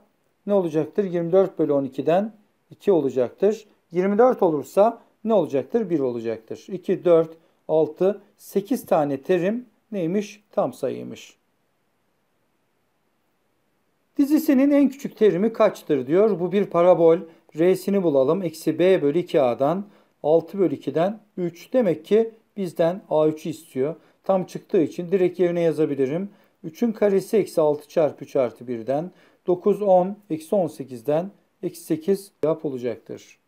ne olacaktır? 24 bölü 12'den 2 olacaktır. 24 olursa ne olacaktır? 1 olacaktır. 2, 4, 6, 8 tane terim neymiş? Tam sayıymış. Dizisinin en küçük terimi kaçtır diyor. Bu bir parabol. R'sini bulalım. Eksi B bölü 2A'dan 6 bölü 2'den 3. Demek ki bizden A3'ü istiyor. Tam çıktığı için direkt yerine yazabilirim. 3'ün karesi eksi 6 çarpı 3 artı 1'den 9, 10, eksi 18'den eksi 8 cevap olacaktır.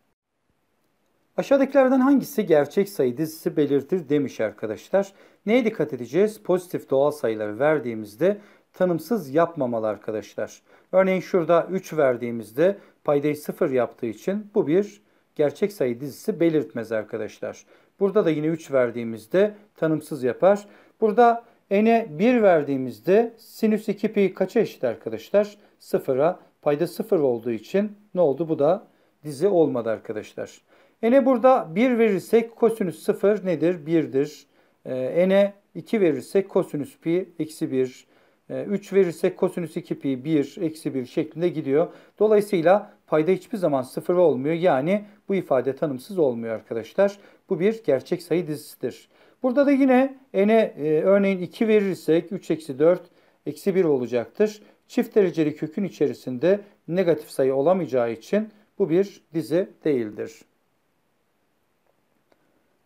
Aşağıdakilerden hangisi gerçek sayı dizisi belirtir demiş arkadaşlar. Neye dikkat edeceğiz? Pozitif doğal sayıları verdiğimizde tanımsız yapmamalı arkadaşlar. Örneğin şurada 3 verdiğimizde paydayı 0 yaptığı için bu bir gerçek sayı dizisi belirtmez arkadaşlar. Burada da yine 3 verdiğimizde tanımsız yapar. Burada n'e 1 verdiğimizde sinüs 2 pi kaça eşit arkadaşlar? 0'a. Payda 0 olduğu için ne oldu? Bu da dizi olmadı arkadaşlar. N'e burada 1 verirsek kosinüs 0 nedir? 1'dir. E, ee, N'e 2 verirsek kosinüs pi eksi 1. 3 ee, verirsek kosinüs 2 pi 1 eksi 1 şeklinde gidiyor. Dolayısıyla payda hiçbir zaman sıfır olmuyor. Yani bu ifade tanımsız olmuyor arkadaşlar. Bu bir gerçek sayı dizisidir. Burada da yine n'e e, örneğin 2 verirsek 3 eksi 4 eksi 1 olacaktır. Çift dereceli kökün içerisinde negatif sayı olamayacağı için bu bir dizi değildir.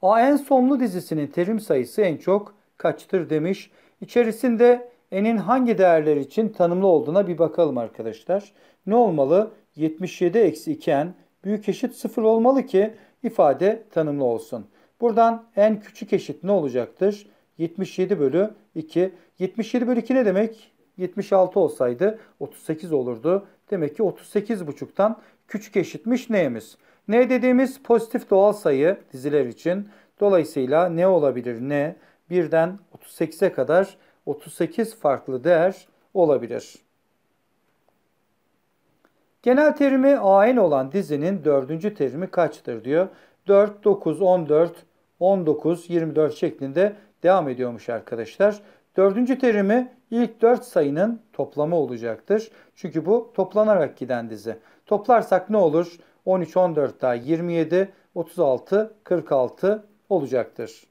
A AN sonlu dizisinin terim sayısı en çok kaçtır demiş. İçerisinde n'in hangi değerler için tanımlı olduğuna bir bakalım arkadaşlar. Ne olmalı? 77 eksi 2 n büyük eşit 0 olmalı ki ifade tanımlı olsun. Buradan n küçük eşit ne olacaktır? 77 bölü 2. 77 bölü 2 ne demek? 76 olsaydı 38 olurdu. Demek ki 38 buçuktan küçük eşitmiş neyimiz? N dediğimiz pozitif doğal sayı diziler için. Dolayısıyla ne olabilir ne? 1'den 38'e kadar 38 farklı değer olabilir. Genel terimi AN olan dizinin dördüncü terimi kaçtır diyor. 4, 9, 14, 19, 24 şeklinde devam ediyormuş arkadaşlar. Dördüncü terimi ilk 4 sayının toplamı olacaktır. Çünkü bu toplanarak giden dizi. Toplarsak ne olur? 13, 14 daha 27, 36, 46 olacaktır.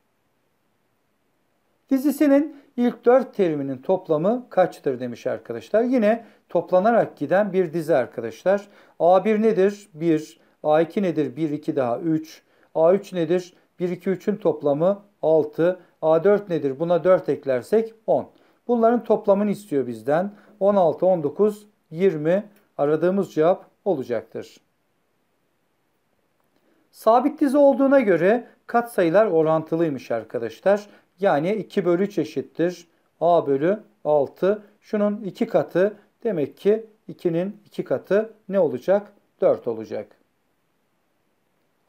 Dizisinin ilk 4 teriminin toplamı kaçtır demiş arkadaşlar. Yine toplanarak giden bir dizi arkadaşlar. A1 nedir? 1. A2 nedir? 1, 2 daha 3. A3 nedir? 1, 2, 3'ün toplamı 6. A4 nedir? Buna 4 eklersek 10. Bunların toplamını istiyor bizden. 16, 19, 20 aradığımız cevap olacaktır. Sabit dizi olduğuna göre katsayılar orantılıymış arkadaşlar. Yani 2 bölü 3 eşittir. A bölü 6. Şunun 2 katı demek ki 2'nin 2 katı ne olacak? 4 olacak.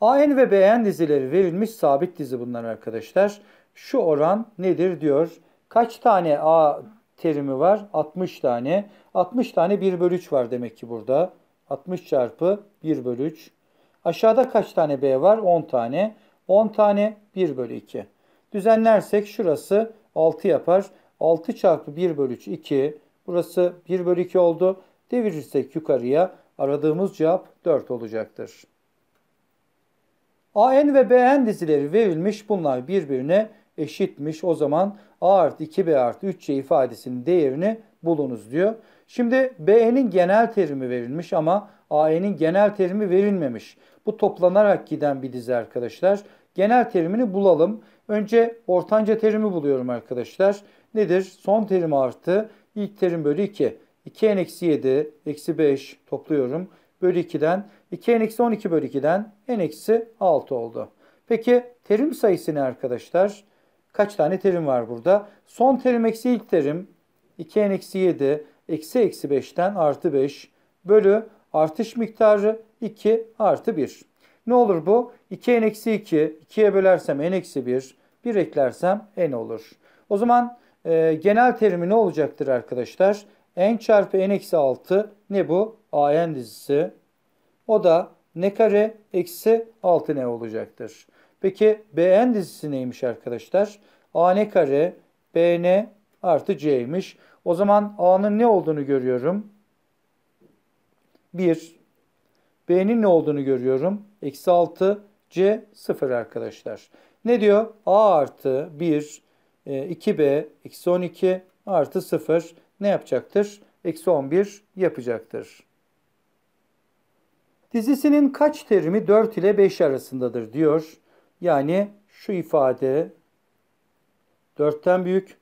AN ve BN dizileri verilmiş sabit dizi bunlar arkadaşlar. Şu oran nedir diyor. Kaç tane A terimi var? 60 tane. 60 tane 1 bölü 3 var demek ki burada. 60 çarpı 1 bölü 3 Aşağıda kaç tane B var? 10 tane. 10 tane 1 bölü 2. Düzenlersek şurası 6 yapar. 6 çarpı 1 bölü 3 2. Burası 1 bölü 2 oldu. Devirirsek yukarıya aradığımız cevap 4 olacaktır. AN ve BN dizileri verilmiş. Bunlar birbirine eşitmiş. O zaman A artı 2B artı 3C ifadesinin değerini bulunuz diyor. Şimdi BN'in genel terimi verilmiş ama AE'nin genel terimi verilmemiş. Bu toplanarak giden bir dizi arkadaşlar. Genel terimini bulalım. Önce ortanca terimi buluyorum arkadaşlar. Nedir? Son terim artı ilk terim bölü 2. 2n eksi 7 eksi 5 topluyorum. Bölü 2'den 2n eksi 12 bölü 2'den n eksi 6 oldu. Peki terim sayısı ne arkadaşlar? Kaç tane terim var burada? Son terim eksi ilk terim 2n eksi 7 eksi eksi 5'ten artı 5 bölü artış miktarı 2 artı 1. Ne olur bu? 2n eksi 2, 2'ye bölersem n eksi 1, 1 eklersem n olur. O zaman e, genel terimi ne olacaktır arkadaşlar? n çarpı n eksi 6 ne bu? an dizisi. O da n kare eksi 6 ne olacaktır? Peki bn dizisi neymiş arkadaşlar? A n kare bn artı c'ymiş. O zaman a'nın ne olduğunu görüyorum. 1 B'nin ne olduğunu görüyorum. Eksi 6, C 0 arkadaşlar. Ne diyor? A artı 1, 2B, e, eksi 12 artı 0 ne yapacaktır? Eksi 11 yapacaktır. Dizisinin kaç terimi 4 ile 5 arasındadır diyor. Yani şu ifade 4'ten büyük,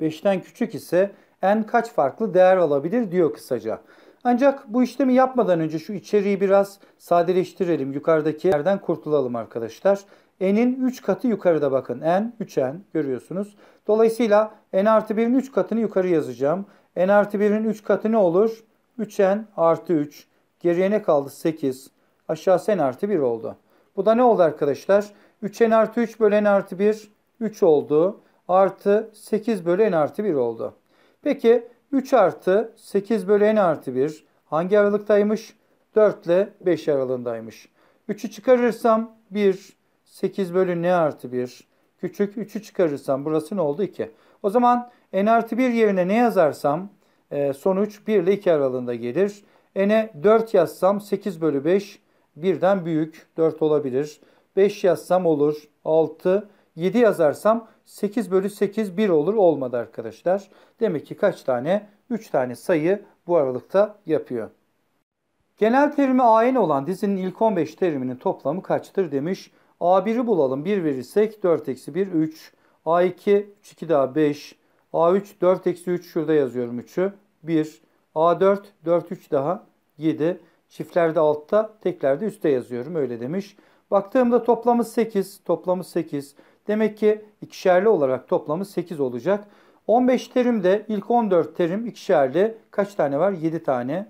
5'ten küçük ise n kaç farklı değer alabilir diyor kısaca. Ancak bu işlemi yapmadan önce şu içeriği biraz sadeleştirelim. Yukarıdaki yerden kurtulalım arkadaşlar. N'in 3 katı yukarıda bakın. N, 3N görüyorsunuz. Dolayısıyla N artı 1'in 3 katını yukarı yazacağım. N artı 1'in 3 katı ne olur? 3N artı 3. Geriye ne kaldı? 8. Aşağısı N artı 1 oldu. Bu da ne oldu arkadaşlar? 3N artı 3 bölü N artı 1 3 oldu. Artı 8 bölü N artı 1 oldu. Peki 3 artı 8 bölü n artı 1 hangi aralıktaymış? 4 ile 5 aralığındaymış. 3'ü çıkarırsam 1, 8 bölü n artı 1 küçük 3'ü çıkarırsam burası ne oldu? 2. O zaman n artı 1 yerine ne yazarsam e, sonuç 1 ile 2 aralığında gelir. n'e 4 yazsam 8 bölü 5 birden büyük 4 olabilir. 5 yazsam olur 6, 7 yazarsam 8 bölü 8 1 olur olmadı arkadaşlar. Demek ki kaç tane? 3 tane sayı bu aralıkta yapıyor. Genel terimi AN olan dizinin ilk 15 teriminin toplamı kaçtır demiş. A1'i bulalım. 1 verirsek 4 eksi 1 3. A2 3 2 daha 5. A3 4 eksi 3 şurada yazıyorum 3'ü. 1. A4 4 3 daha 7. Çiftlerde altta teklerde üstte yazıyorum öyle demiş. Baktığımda toplamı 8. Toplamı 8. Demek ki ikişerli olarak toplamı 8 olacak. 15 terimde ilk 14 terim ikişerli. Kaç tane var? 7 tane.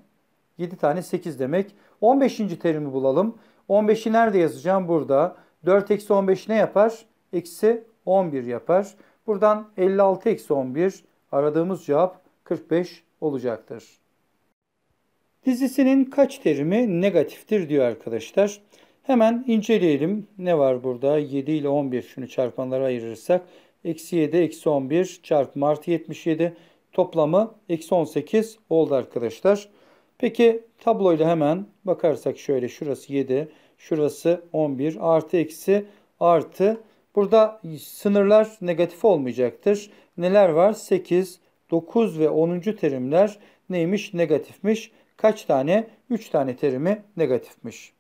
7 tane 8 demek. 15. terimi bulalım. 15'i nerede yazacağım? Burada. 4 eksi 15 ne yapar? Eksi 11 yapar. Buradan 56 eksi 11 aradığımız cevap 45 olacaktır. Dizisinin kaç terimi negatiftir diyor arkadaşlar. Hemen inceleyelim. Ne var burada? 7 ile 11 şunu çarpanlara ayırırsak. Eksi 7, eksi 11 çarpı artı 77 toplamı eksi 18 oldu arkadaşlar. Peki tabloyla hemen bakarsak şöyle şurası 7, şurası 11 artı eksi artı. Burada sınırlar negatif olmayacaktır. Neler var? 8, 9 ve 10. terimler neymiş? Negatifmiş. Kaç tane? 3 tane terimi negatifmiş.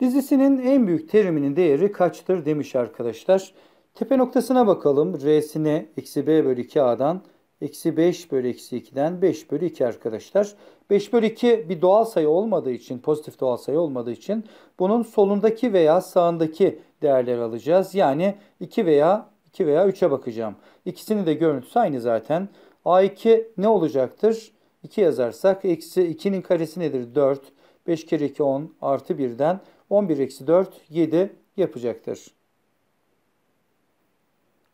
Dizisinin en büyük teriminin değeri kaçtır demiş arkadaşlar. Tepe noktasına bakalım. R'sine eksi b bölü 2a'dan eksi 5 bölü eksi 2'den 5 bölü 2 arkadaşlar. 5 bölü 2 bir doğal sayı olmadığı için, pozitif doğal sayı olmadığı için bunun solundaki veya sağındaki değerleri alacağız. Yani 2 veya 2 veya 3'e bakacağım. İkisini de görüntüsü aynı zaten. A2 ne olacaktır? 2 yazarsak eksi 2'nin karesi nedir? 4. 5 kere 2 10 artı 1'den 11 eksi 4 7 yapacaktır.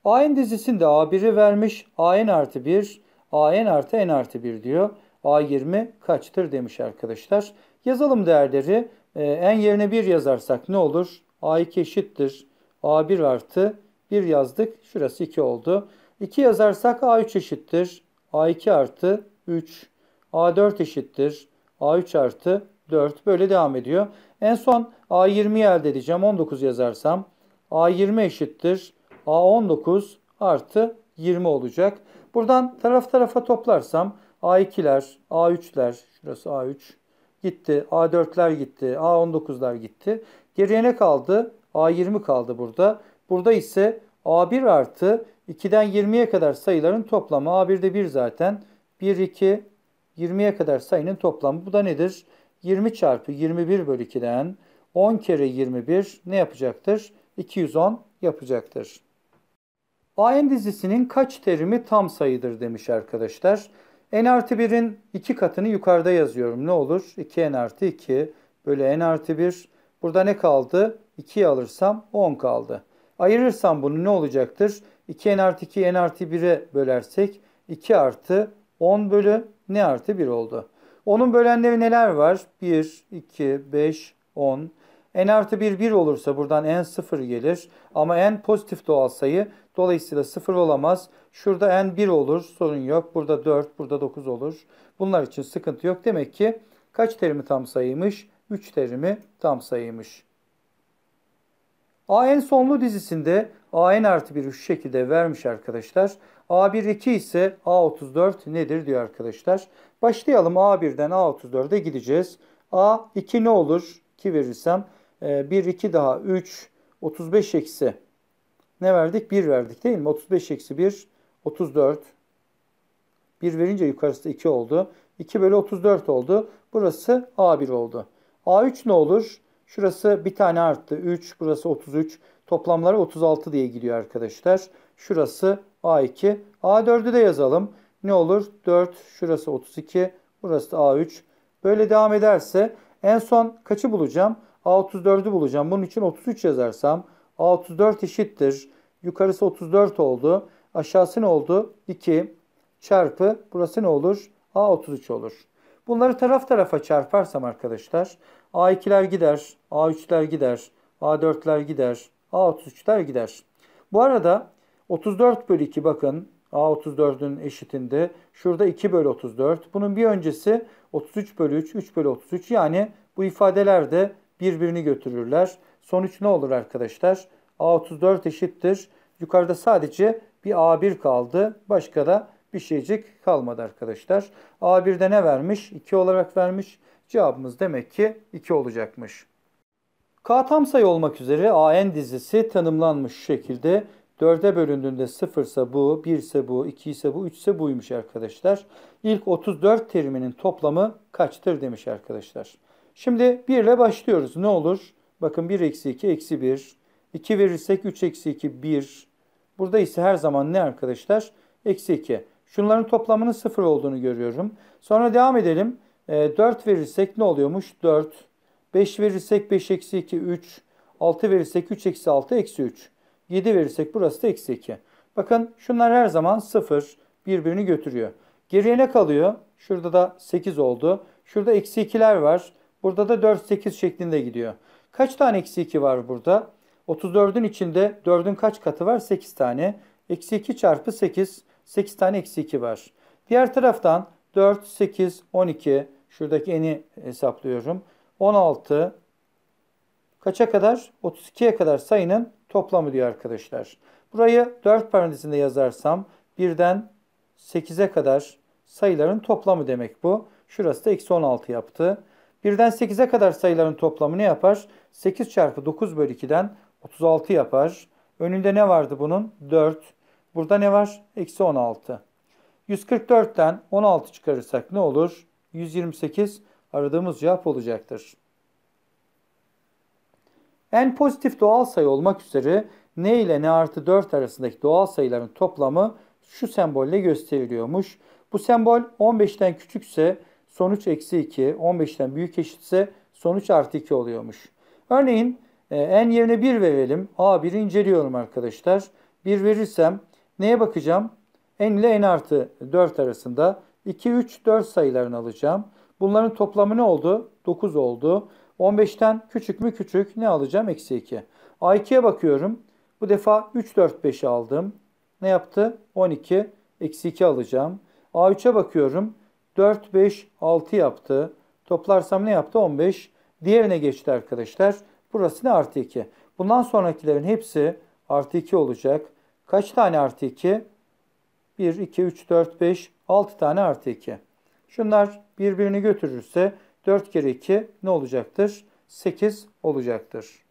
AN dizisinde A1'i vermiş. AN artı 1, AN artı N artı 1 diyor. A20 kaçtır demiş arkadaşlar. Yazalım değerleri. Ee, N yerine 1 yazarsak ne olur? A2 eşittir. A1 artı 1 yazdık. Şurası 2 oldu. 2 yazarsak A3 eşittir. A2 artı 3. A4 eşittir. A3 artı 4. Böyle devam ediyor. En son A20'yi elde edeceğim. 19 yazarsam A20 eşittir. A19 artı 20 olacak. Buradan taraf tarafa toplarsam A2'ler, A3'ler, şurası A3 gitti. A4'ler gitti. A19'lar gitti. Geriye ne kaldı? A20 kaldı burada. Burada ise A1 artı 2'den 20'ye kadar sayıların toplamı. A1'de 1 zaten. 1, 2, 20'ye kadar sayının toplamı. Bu da nedir? 20 çarpı 21 bölü 2'den 10 kere 21 ne yapacaktır? 210 yapacaktır. AN dizisinin kaç terimi tam sayıdır demiş arkadaşlar. N artı 1'in 2 katını yukarıda yazıyorum. Ne olur? 2N artı 2 bölü N artı 1. Burada ne kaldı? 2'yi alırsam 10 kaldı. Ayırırsam bunu ne olacaktır? 2N artı 2 N artı 1'e bölersek 2 artı 10 bölü ne artı 1 oldu. Onun bölenleri neler var? 1, 2, 5, 10 n artı 1 1 olursa buradan n 0 gelir. Ama n pozitif doğal sayı. Dolayısıyla 0 olamaz. Şurada n 1 olur. Sorun yok. Burada 4, burada 9 olur. Bunlar için sıkıntı yok. Demek ki kaç terimi tam sayıymış? 3 terimi tam sayıymış. AN sonlu dizisinde AN artı 1 şu şekilde vermiş arkadaşlar. A1-2 ise A34 nedir diyor arkadaşlar. Başlayalım A1'den A34'e gideceğiz. A2 ne olur? ki verirsem 1, ee, 2 daha 3, 35 eksi ne verdik? 1 verdik değil mi? 35 eksi 1, 34. 1 verince yukarısı 2 oldu. 2 bölü 34 oldu. Burası A1 oldu. A3 ne olur? Şurası bir tane arttı. 3, burası 33. Toplamları 36 diye gidiyor arkadaşlar. Şurası A2. A4'ü de yazalım. Ne olur? 4, şurası 32, burası da A3. Böyle devam ederse en son kaçı bulacağım? A34'ü bulacağım. Bunun için 33 yazarsam A34 eşittir. Yukarısı 34 oldu. Aşağısı ne oldu? 2 çarpı burası ne olur? A33 olur. Bunları taraf tarafa çarparsam arkadaşlar A2'ler gider, A3'ler gider, A4'ler gider, A33'ler gider. Bu arada 34 bölü 2 bakın A34'ün eşitinde. Şurada 2 bölü 34. Bunun bir öncesi 33 bölü 3, 3 bölü 33. Yani bu ifadeler de birbirini götürürler. Sonuç ne olur arkadaşlar? A34 eşittir. Yukarıda sadece bir A1 kaldı. Başka da bir şeycik kalmadı arkadaşlar. A1'de ne vermiş? 2 olarak vermiş. Cevabımız demek ki 2 olacakmış. K tam sayı olmak üzere AN dizisi tanımlanmış şekilde. 4'e bölündüğünde 0 ise bu, 1 ise bu, 2 ise bu, 3 ise buymuş arkadaşlar. İlk 34 teriminin toplamı kaçtır demiş arkadaşlar. Şimdi 1 ile başlıyoruz. Ne olur? Bakın 1 eksi 2 eksi 1. 2 verirsek 3 eksi 2 1. Burada ise her zaman ne arkadaşlar? Eksi 2. Şunların toplamının 0 olduğunu görüyorum. Sonra devam edelim. 4 ee, verirsek ne oluyormuş? 4. 5 verirsek 5 eksi 2 3. 6 verirsek 3 eksi 6 eksi 3. 7 verirsek burası da eksi 2. Bakın şunlar her zaman 0 birbirini götürüyor. Geriye ne kalıyor? Şurada da 8 oldu. Şurada eksi 2'ler var. Burada da 4, 8 şeklinde gidiyor. Kaç tane eksi 2 var burada? 34'ün içinde 4'ün kaç katı var? 8 tane. Eksi 2 çarpı 8. 8 tane eksi 2 var. Diğer taraftan 4, 8, 12. Şuradaki eni hesaplıyorum. 16. Kaça kadar? 32'ye kadar sayının toplamı diyor arkadaşlar. Burayı 4 parantezinde yazarsam 1'den 8'e kadar sayıların toplamı demek bu. Şurası da eksi 16 yaptı. 1'den 8'e kadar sayıların toplamı ne yapar? 8 çarpı 9 bölü 2'den 36 yapar. Önünde ne vardı bunun? 4. Burada ne var? Eksi 16. 144'ten 16 çıkarırsak ne olur? 128 aradığımız cevap olacaktır. En pozitif doğal sayı olmak üzere n ile n artı 4 arasındaki doğal sayıların toplamı şu sembolle gösteriliyormuş. Bu sembol 15'ten küçükse sonuç eksi 2, 15'ten büyük eşitse sonuç artı 2 oluyormuş. Örneğin e, n yerine 1 verelim. A1'i inceliyorum arkadaşlar. 1 verirsem neye bakacağım? n ile n artı 4 arasında 2, 3, 4 sayılarını alacağım. Bunların toplamı ne oldu? 9 oldu. 15'ten küçük mü küçük ne alacağım? Eksi 2. A2'ye bakıyorum. Bu defa 3, 4, 5 aldım. Ne yaptı? 12, eksi 2 alacağım. A3'e bakıyorum. 4, 5, 6 yaptı. Toplarsam ne yaptı? 15. Diğerine geçti arkadaşlar. Burası ne? Artı 2. Bundan sonrakilerin hepsi artı 2 olacak. Kaç tane artı 2? 1, 2, 3, 4, 5, 6 tane artı 2. Şunlar birbirini götürürse 4 kere 2 ne olacaktır? 8 olacaktır.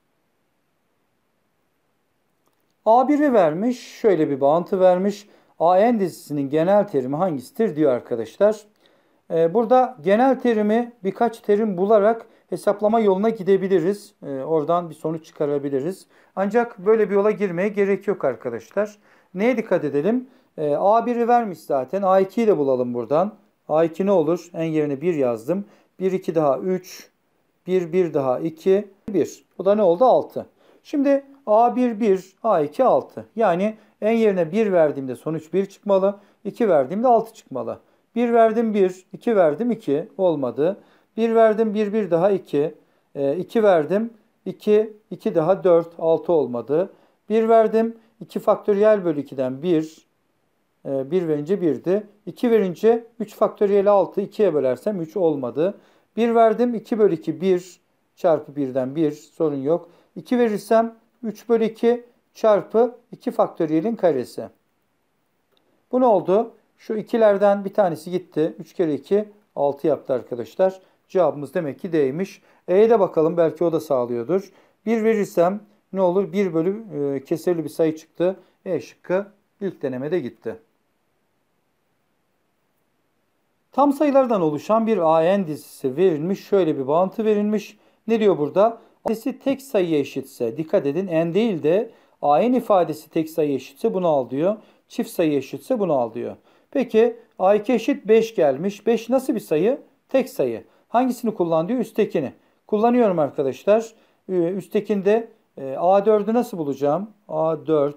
A1'i vermiş. Şöyle bir bağıntı vermiş. AN dizisinin genel terimi hangisidir diyor arkadaşlar. Ee, burada genel terimi birkaç terim bularak hesaplama yoluna gidebiliriz. Ee, oradan bir sonuç çıkarabiliriz. Ancak böyle bir yola girmeye gerek yok arkadaşlar. Neye dikkat edelim? Ee, A1'i vermiş zaten. A2'yi de bulalım buradan. A2 ne olur? En yerine 1 yazdım. 1, 2 daha 3. 1, 1 daha 2. 1. Bu da ne oldu? 6. Şimdi A1, 1. A2, 6. Yani en yerine 1 verdiğimde sonuç 1 çıkmalı. 2 verdiğimde 6 çıkmalı. 1 verdim 1, 2 verdim 2 olmadı. 1 verdim 1, 1 daha 2. 2 ee, verdim 2, 2 daha 4, 6 olmadı. 1 verdim 2 faktöriyel bölü 2'den 1. 1 verince 1'di. 2 verince 3 faktöriyel 6, 2'ye bölersem 3 olmadı. 1 verdim 2 bölü 2, 1 çarpı 1'den 1 sorun yok. 2 verirsem 3 bölü 2 çarpı 2 faktöriyelin karesi. Bu ne oldu? Şu ikilerden bir tanesi gitti. 3 kere 2 6 yaptı arkadaşlar. Cevabımız demek ki D'ymiş. E'ye de bakalım belki o da sağlıyordur. 1 verirsem ne olur? 1 bölü e, kesirli bir sayı çıktı. E şıkkı ilk denemede gitti. Tam sayılardan oluşan bir AN dizisi verilmiş. Şöyle bir bağıntı verilmiş. Ne diyor burada? Adresi tek sayıya eşitse dikkat edin n değil de AN ifadesi tek sayı eşitse bunu al diyor. Çift sayı eşitse bunu al diyor. Peki a eşit 5 gelmiş. 5 nasıl bir sayı? Tek sayı. Hangisini kullan diyor? Üsttekini. Kullanıyorum arkadaşlar. Ee, üsttekinde e, A4'ü nasıl bulacağım? A4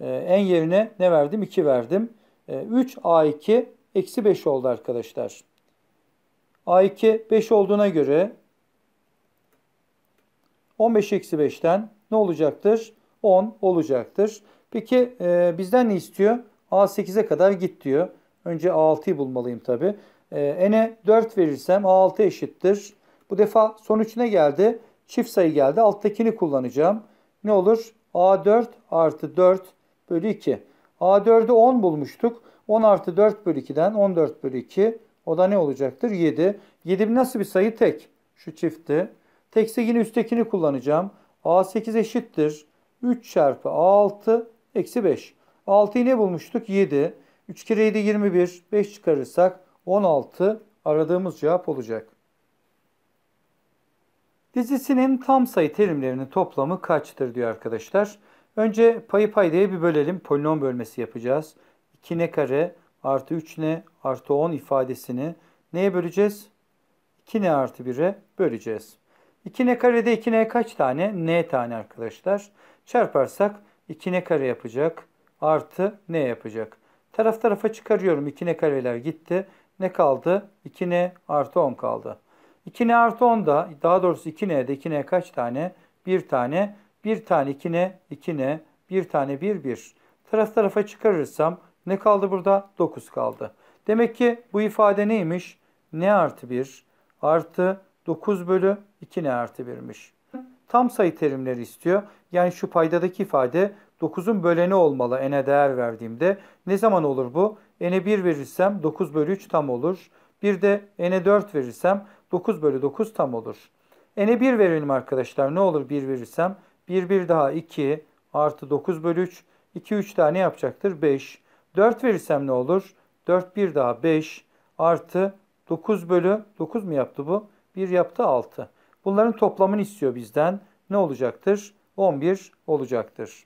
ee, en yerine ne verdim? 2 verdim. 3 ee, A2 eksi 5 oldu arkadaşlar. A2 5 olduğuna göre 15 eksi 5'ten ne olacaktır? 10 olacaktır. Peki e, bizden ne istiyor? A8'e kadar git diyor. Önce A6'yı bulmalıyım tabi. E, ee, n'e 4 verirsem A6 eşittir. Bu defa sonuç ne geldi? Çift sayı geldi. Alttakini kullanacağım. Ne olur? A4 artı 4 bölü 2. A4'ü 10 bulmuştuk. 10 artı 4 bölü 2'den 14 bölü 2. O da ne olacaktır? 7. 7 nasıl bir sayı? Tek. Şu çifti. Tekse yine üsttekini kullanacağım. A8 eşittir. 3 çarpı A6 eksi 5. 6'yı ne bulmuştuk? 7. 3 kere 7 21. 5 çıkarırsak 16 aradığımız cevap olacak. Dizisinin tam sayı terimlerinin toplamı kaçtır diyor arkadaşlar. Önce payı paydaya bir bölelim. Polinom bölmesi yapacağız. 2 ne kare artı 3 ne artı 10 ifadesini neye böleceğiz? 2 ne artı 1'e böleceğiz. 2 ne karede 2 ne kaç tane? N tane arkadaşlar. Çarparsak 2 ne kare yapacak? artı ne yapacak. Taraf tarafa çıkarıyorum. 2 ne kareler gitti. Ne kaldı? 2n artı 10 kaldı. 2n artı 10 da daha doğrusu 2n'de 2n kaç tane? 1 tane. 1 tane 2n, 2n, 1 tane 1, 1. Taraf tarafa çıkarırsam ne kaldı burada? 9 kaldı. Demek ki bu ifade neymiş? n artı 1 artı 9 bölü 2n artı 1'miş. Tam sayı terimleri istiyor. Yani şu paydadaki ifade 9'un böleni olmalı n'e değer verdiğimde. Ne zaman olur bu? n'e 1 verirsem 9 bölü 3 tam olur. Bir de n'e 4 verirsem 9 bölü 9 tam olur. n'e 1 verelim arkadaşlar. Ne olur 1 verirsem? 1 1 daha 2 artı 9 bölü 3. 2 3 tane yapacaktır 5. 4 verirsem ne olur? 4 1 daha 5 artı 9 bölü 9 mu yaptı bu? 1 yaptı 6. Bunların toplamını istiyor bizden. Ne olacaktır? 11 olacaktır.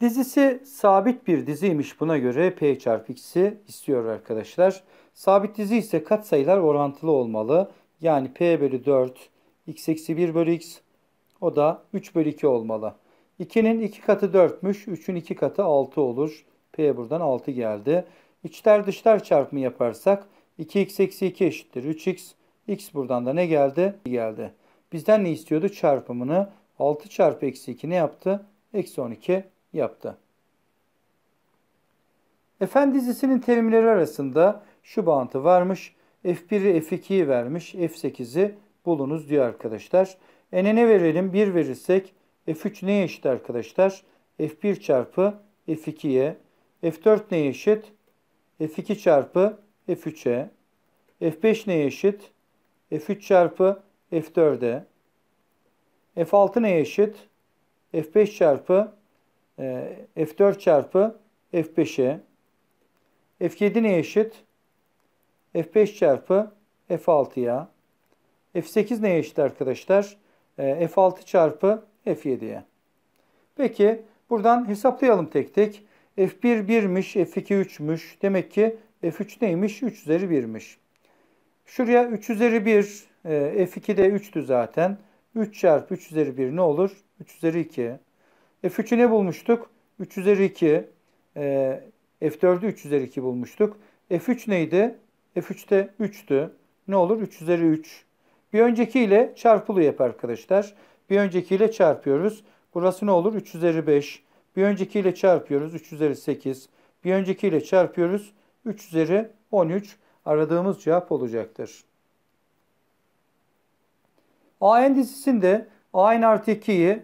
Dizisi sabit bir diziymiş buna göre P çarpı X'i istiyor arkadaşlar. Sabit dizi ise katsayılar orantılı olmalı. Yani P bölü 4, X eksi 1 bölü X o da 3 bölü 2 olmalı. 2'nin 2 katı 4'müş, 3'ün 2 katı 6 olur. P buradan 6 geldi. İçler dışlar çarpımı yaparsak 2x eksi 2 eşittir 3x. X buradan da ne geldi? Geldi. Bizden ne istiyordu? Çarpımını 6 çarpı eksi 2 ne yaptı? Eksi 12 yaptı. Efendi dizisinin terimleri arasında şu bağıntı varmış. F1'i F2'yi vermiş, F8'i bulunuz diyor arkadaşlar. E ne verelim? 1 verirsek F3 neye eşit arkadaşlar? F1 çarpı F2'ye. F4 neye eşit? F2 çarpı F3'e. F5 neye eşit? F3 çarpı F4'e. F6 neye eşit? F5 çarpı ee, F4 çarpı F5'e F7 ne eşit? F5 çarpı F6'ya. F8 ne eşit arkadaşlar? Ee, F6 çarpı F7'ye. Peki buradan hesaplayalım tek tek. F1 1'miş, F2 3'müş. Demek ki F3 neymiş? 3 üzeri 1'miş. Şuraya 3 üzeri 1, e, F2 de 3'tü zaten. 3 çarpı 3 üzeri 1 ne olur? 3 üzeri 2. E, F3'ü ne bulmuştuk? 3 üzeri 2. E, F4'ü 3 üzeri 2 bulmuştuk. F3 neydi? F3'te 3'tü. Ne olur? 3 üzeri 3. Bir öncekiyle çarpılı hep arkadaşlar. Bir öncekiyle çarpıyoruz. Burası ne olur? 3 üzeri 5. Bir öncekiyle çarpıyoruz. 3 üzeri 8. Bir öncekiyle çarpıyoruz. 3 üzeri 13 aradığımız cevap olacaktır. AN dizisinde AN artı 2'yi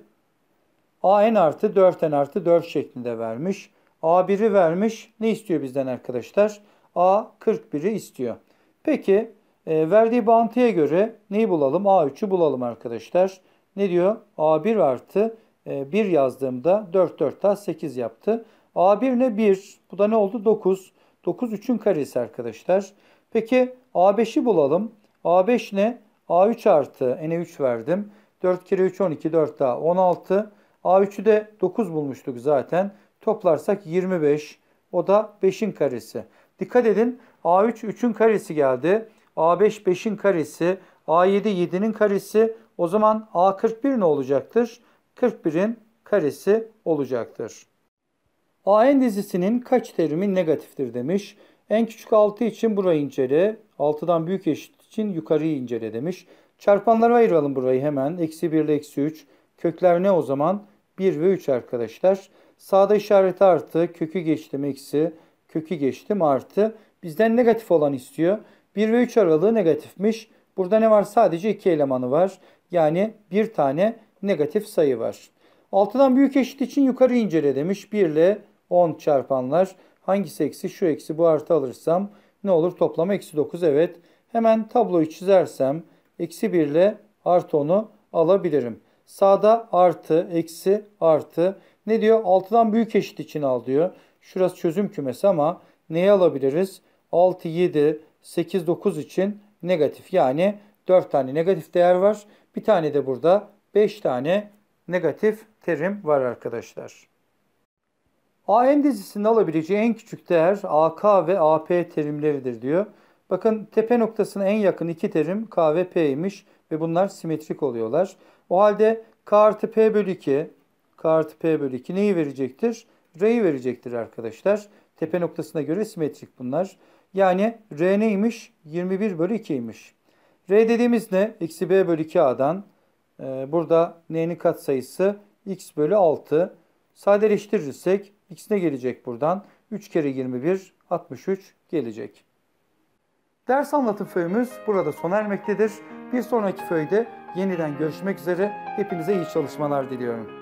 a n artı 4 n artı 4 şeklinde vermiş. A1'i vermiş. Ne istiyor bizden arkadaşlar? A 41'i istiyor. Peki e, verdiği bağıntıya göre neyi bulalım? A3'ü bulalım arkadaşlar. Ne diyor? A1 artı e, 1 yazdığımda 4 4 daha 8 yaptı. A1 ne 1? Bu da ne oldu? 9. 9 3'ün karesi arkadaşlar. Peki A5'i bulalım. A5 ne? A3 artı n 3 verdim. 4 kere 3 12 4 daha 16. A3'ü de 9 bulmuştuk zaten. Toplarsak 25. O da 5'in karesi. Dikkat edin A3 3'ün karesi geldi. A5 5'in karesi. A7 7'nin karesi. O zaman A41 ne olacaktır? 41'in karesi olacaktır. AN dizisinin kaç terimi negatiftir demiş. En küçük 6 için burayı incele. 6'dan büyük eşit için yukarıyı incele demiş. Çarpanlara ayıralım burayı hemen. Eksi 1 ile eksi 3. Kökler ne o zaman? 1 ve 3 arkadaşlar. Sağda işareti artı, kökü geçtim eksi, kökü geçtim artı. Bizden negatif olan istiyor. 1 ve 3 aralığı negatifmiş. Burada ne var? Sadece 2 elemanı var. Yani bir tane negatif sayı var. 6'dan büyük eşit için yukarı incele demiş. 1 ile 10 çarpanlar. Hangisi eksi? Şu eksi bu artı alırsam ne olur? Toplam eksi 9 evet. Hemen tabloyu çizersem eksi 1 ile artı 10'u alabilirim. Sağda artı, eksi, artı. Ne diyor? 6'dan büyük eşit için al diyor. Şurası çözüm kümesi ama neyi alabiliriz? 6, 7, 8, 9 için negatif. Yani 4 tane negatif değer var. Bir tane de burada 5 tane negatif terim var arkadaşlar. AN dizisinin alabileceği en küçük değer AK ve AP terimleridir diyor. Bakın tepe noktasına en yakın iki terim K ve P'ymiş ve bunlar simetrik oluyorlar. O halde k artı p bölü 2, k artı p bölü 2 neyi verecektir? R'yi verecektir arkadaşlar. Tepe noktasına göre simetrik bunlar. Yani R neymiş? 21 bölü 2'ymiş. R dediğimiz ne? Eksi B bölü 2A'dan. Ee, burada N'nin katsayısı X bölü 6. Sadeleştirirsek X ne gelecek buradan? 3 kere 21, 63 gelecek. Ders anlatım föyümüz burada sona ermektedir. Bir sonraki föyde Yeniden görüşmek üzere. Hepinize iyi çalışmalar diliyorum.